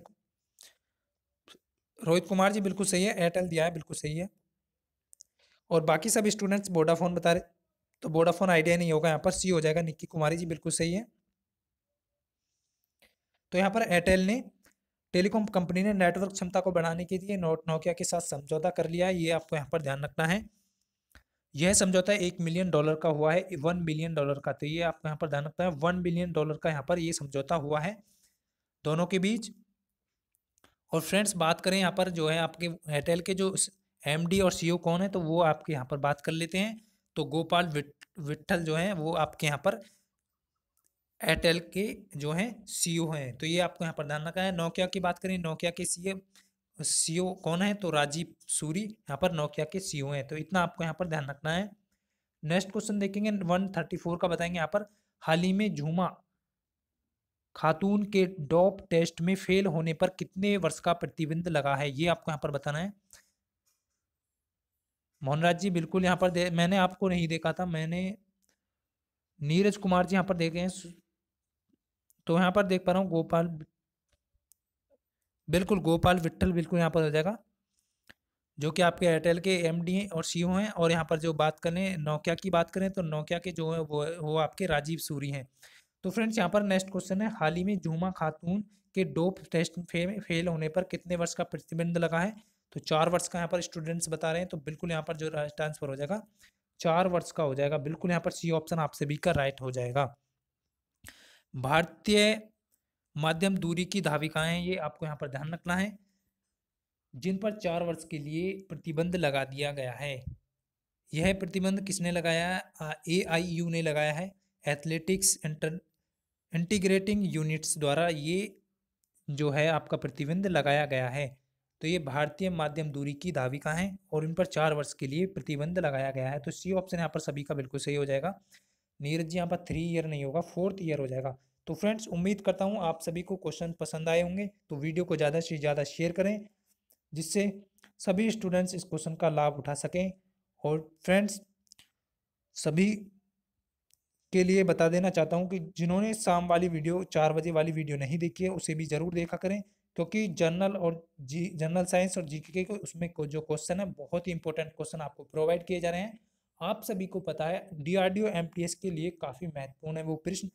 रोहित कुमार जी बिल्कुल सही है एयरटेल दिया है बिल्कुल सही है और बाकी सब स्टूडेंट्स वोडाफोन बता रहे तो वोडाफोन आइडिया नहीं होगा यहाँ पर सी हो जाएगा निक्की कुमारी जी बिल्कुल सही है तो यहाँ पर एयरटेल ने टेलीकॉम कंपनी ने नेटवर्क क्षमता को बढ़ाने के लिए नोट नोकिया के साथ समझौता कर लिया है ये आपको यहाँ पर ध्यान रखना है यह समझौता एक मिलियन डॉलर का हुआ है वन मिलियन डॉलर का तो ये आपको यहाँ पर ध्यान रखना है वन मिलियन डॉलर का यहाँ पर ये समझौता हुआ है दोनों के बीच और फ्रेंड्स बात करें यहाँ पर जो है आपके एयरटेल के जो एम और सी कौन है तो वो आपके यहाँ पर बात कर लेते हैं तो गोपाल विट्ठल जो है वो आपके यहाँ पर एयरटेल के जो हैं सी ओ हैं तो ये आपको यहाँ पर ध्यान रखा है नोकिया की बात करें नोकिया के सी सीओ कौन है तो राजीव सूरी यहाँ पर नोकिया के सीओ हैं तो इतना आपको यहाँ पर ध्यान रखना है नेक्स्ट क्वेश्चन देखेंगे वन थर्टी फोर का बताएंगे यहाँ पर हाल ही में झूमा खातून के डॉप टेस्ट में फेल होने पर कितने वर्ष का प्रतिबंध लगा है ये आपको यहाँ पर बताना है मोहनराज जी बिल्कुल यहाँ पर मैंने आपको नहीं देखा था मैंने नीरज कुमार जी यहाँ पर देखे हैं तो यहाँ पर देख पा रहा हूँ गोपाल बिल्कुल गोपाल विट्ठल बिल्कुल यहाँ पर हो जाएगा जो कि आपके एयरटेल के एम और सी e हैं और यहाँ पर जो बात करें नोकिया की बात करें तो नोकिया के जो है वो वो आपके राजीव सूरी हैं तो फ्रेंड्स यहाँ पर नेक्स्ट क्वेश्चन है हाल ही में जुमा खातून के डोप टेस्ट फे, फेल होने पर कितने वर्ष का प्रतिबंध लगा है तो चार वर्ष का यहाँ पर स्टूडेंट्स बता रहे हैं तो बिल्कुल यहाँ पर जो ट्रांसफर हो जाएगा चार वर्ष का हो जाएगा बिल्कुल यहाँ पर सी ऑप्शन आप सभी का राइट हो जाएगा भारतीय मध्यम दूरी की धाविकाएं ये आपको यहाँ पर ध्यान रखना है जिन पर चार वर्ष के लिए प्रतिबंध लगा दिया गया है यह प्रतिबंध किसने लगाया ए आई यू ने लगाया है एथलेटिक्स इंटर इंटीग्रेटिंग यूनिट्स द्वारा ये जो है आपका प्रतिबंध लगाया गया है तो ये भारतीय माध्यम दूरी की धाविका हैं और इन पर चार वर्ष के लिए प्रतिबंध लगाया गया है तो सी ऑप्शन यहाँ पर सभी का बिल्कुल सही हो जाएगा नीरज जी यहाँ पर थ्री ईयर नहीं होगा फोर्थ ईयर हो जाएगा तो फ्रेंड्स उम्मीद करता हूँ आप सभी को क्वेश्चन पसंद आए होंगे तो वीडियो को ज़्यादा से ज़्यादा शेयर करें जिससे सभी स्टूडेंट्स इस क्वेश्चन का लाभ उठा सकें और फ्रेंड्स सभी के लिए बता देना चाहता हूँ कि जिन्होंने शाम वाली वीडियो चार बजे वाली वीडियो नहीं देखी है उसे भी ज़रूर देखा करें क्योंकि जनरल और जी जनरल साइंस और जीके के उसमें जो क्वेश्चन है बहुत ही इंपॉर्टेंट क्वेश्चन आपको प्रोवाइड किए जा रहे हैं आप सभी को पता है डीआरडीओ एमटीएस के लिए काफ़ी महत्वपूर्ण है वो प्रश्न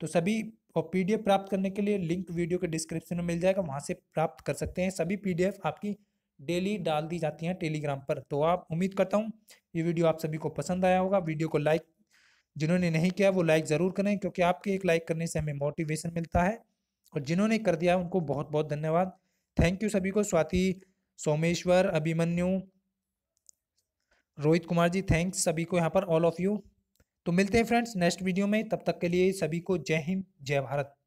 तो सभी और पीडीएफ प्राप्त करने के लिए लिंक वीडियो के डिस्क्रिप्शन में मिल जाएगा वहाँ से प्राप्त कर सकते हैं सभी पीडीएफ आपकी डेली डाल दी जाती हैं टेलीग्राम पर तो आप उम्मीद करता हूँ ये वीडियो आप सभी को पसंद आया होगा वीडियो को लाइक जिन्होंने नहीं किया वो लाइक ज़रूर करें क्योंकि आपके एक लाइक करने से हमें मोटिवेशन मिलता है और जिन्होंने कर दिया उनको बहुत बहुत धन्यवाद थैंक यू सभी को स्वाति सोमेश्वर अभिमन्यु रोहित कुमार जी थैंक्स सभी को यहाँ पर ऑल ऑफ यू तो मिलते हैं फ्रेंड्स नेक्स्ट वीडियो में तब तक के लिए सभी को जय हिंद जय भारत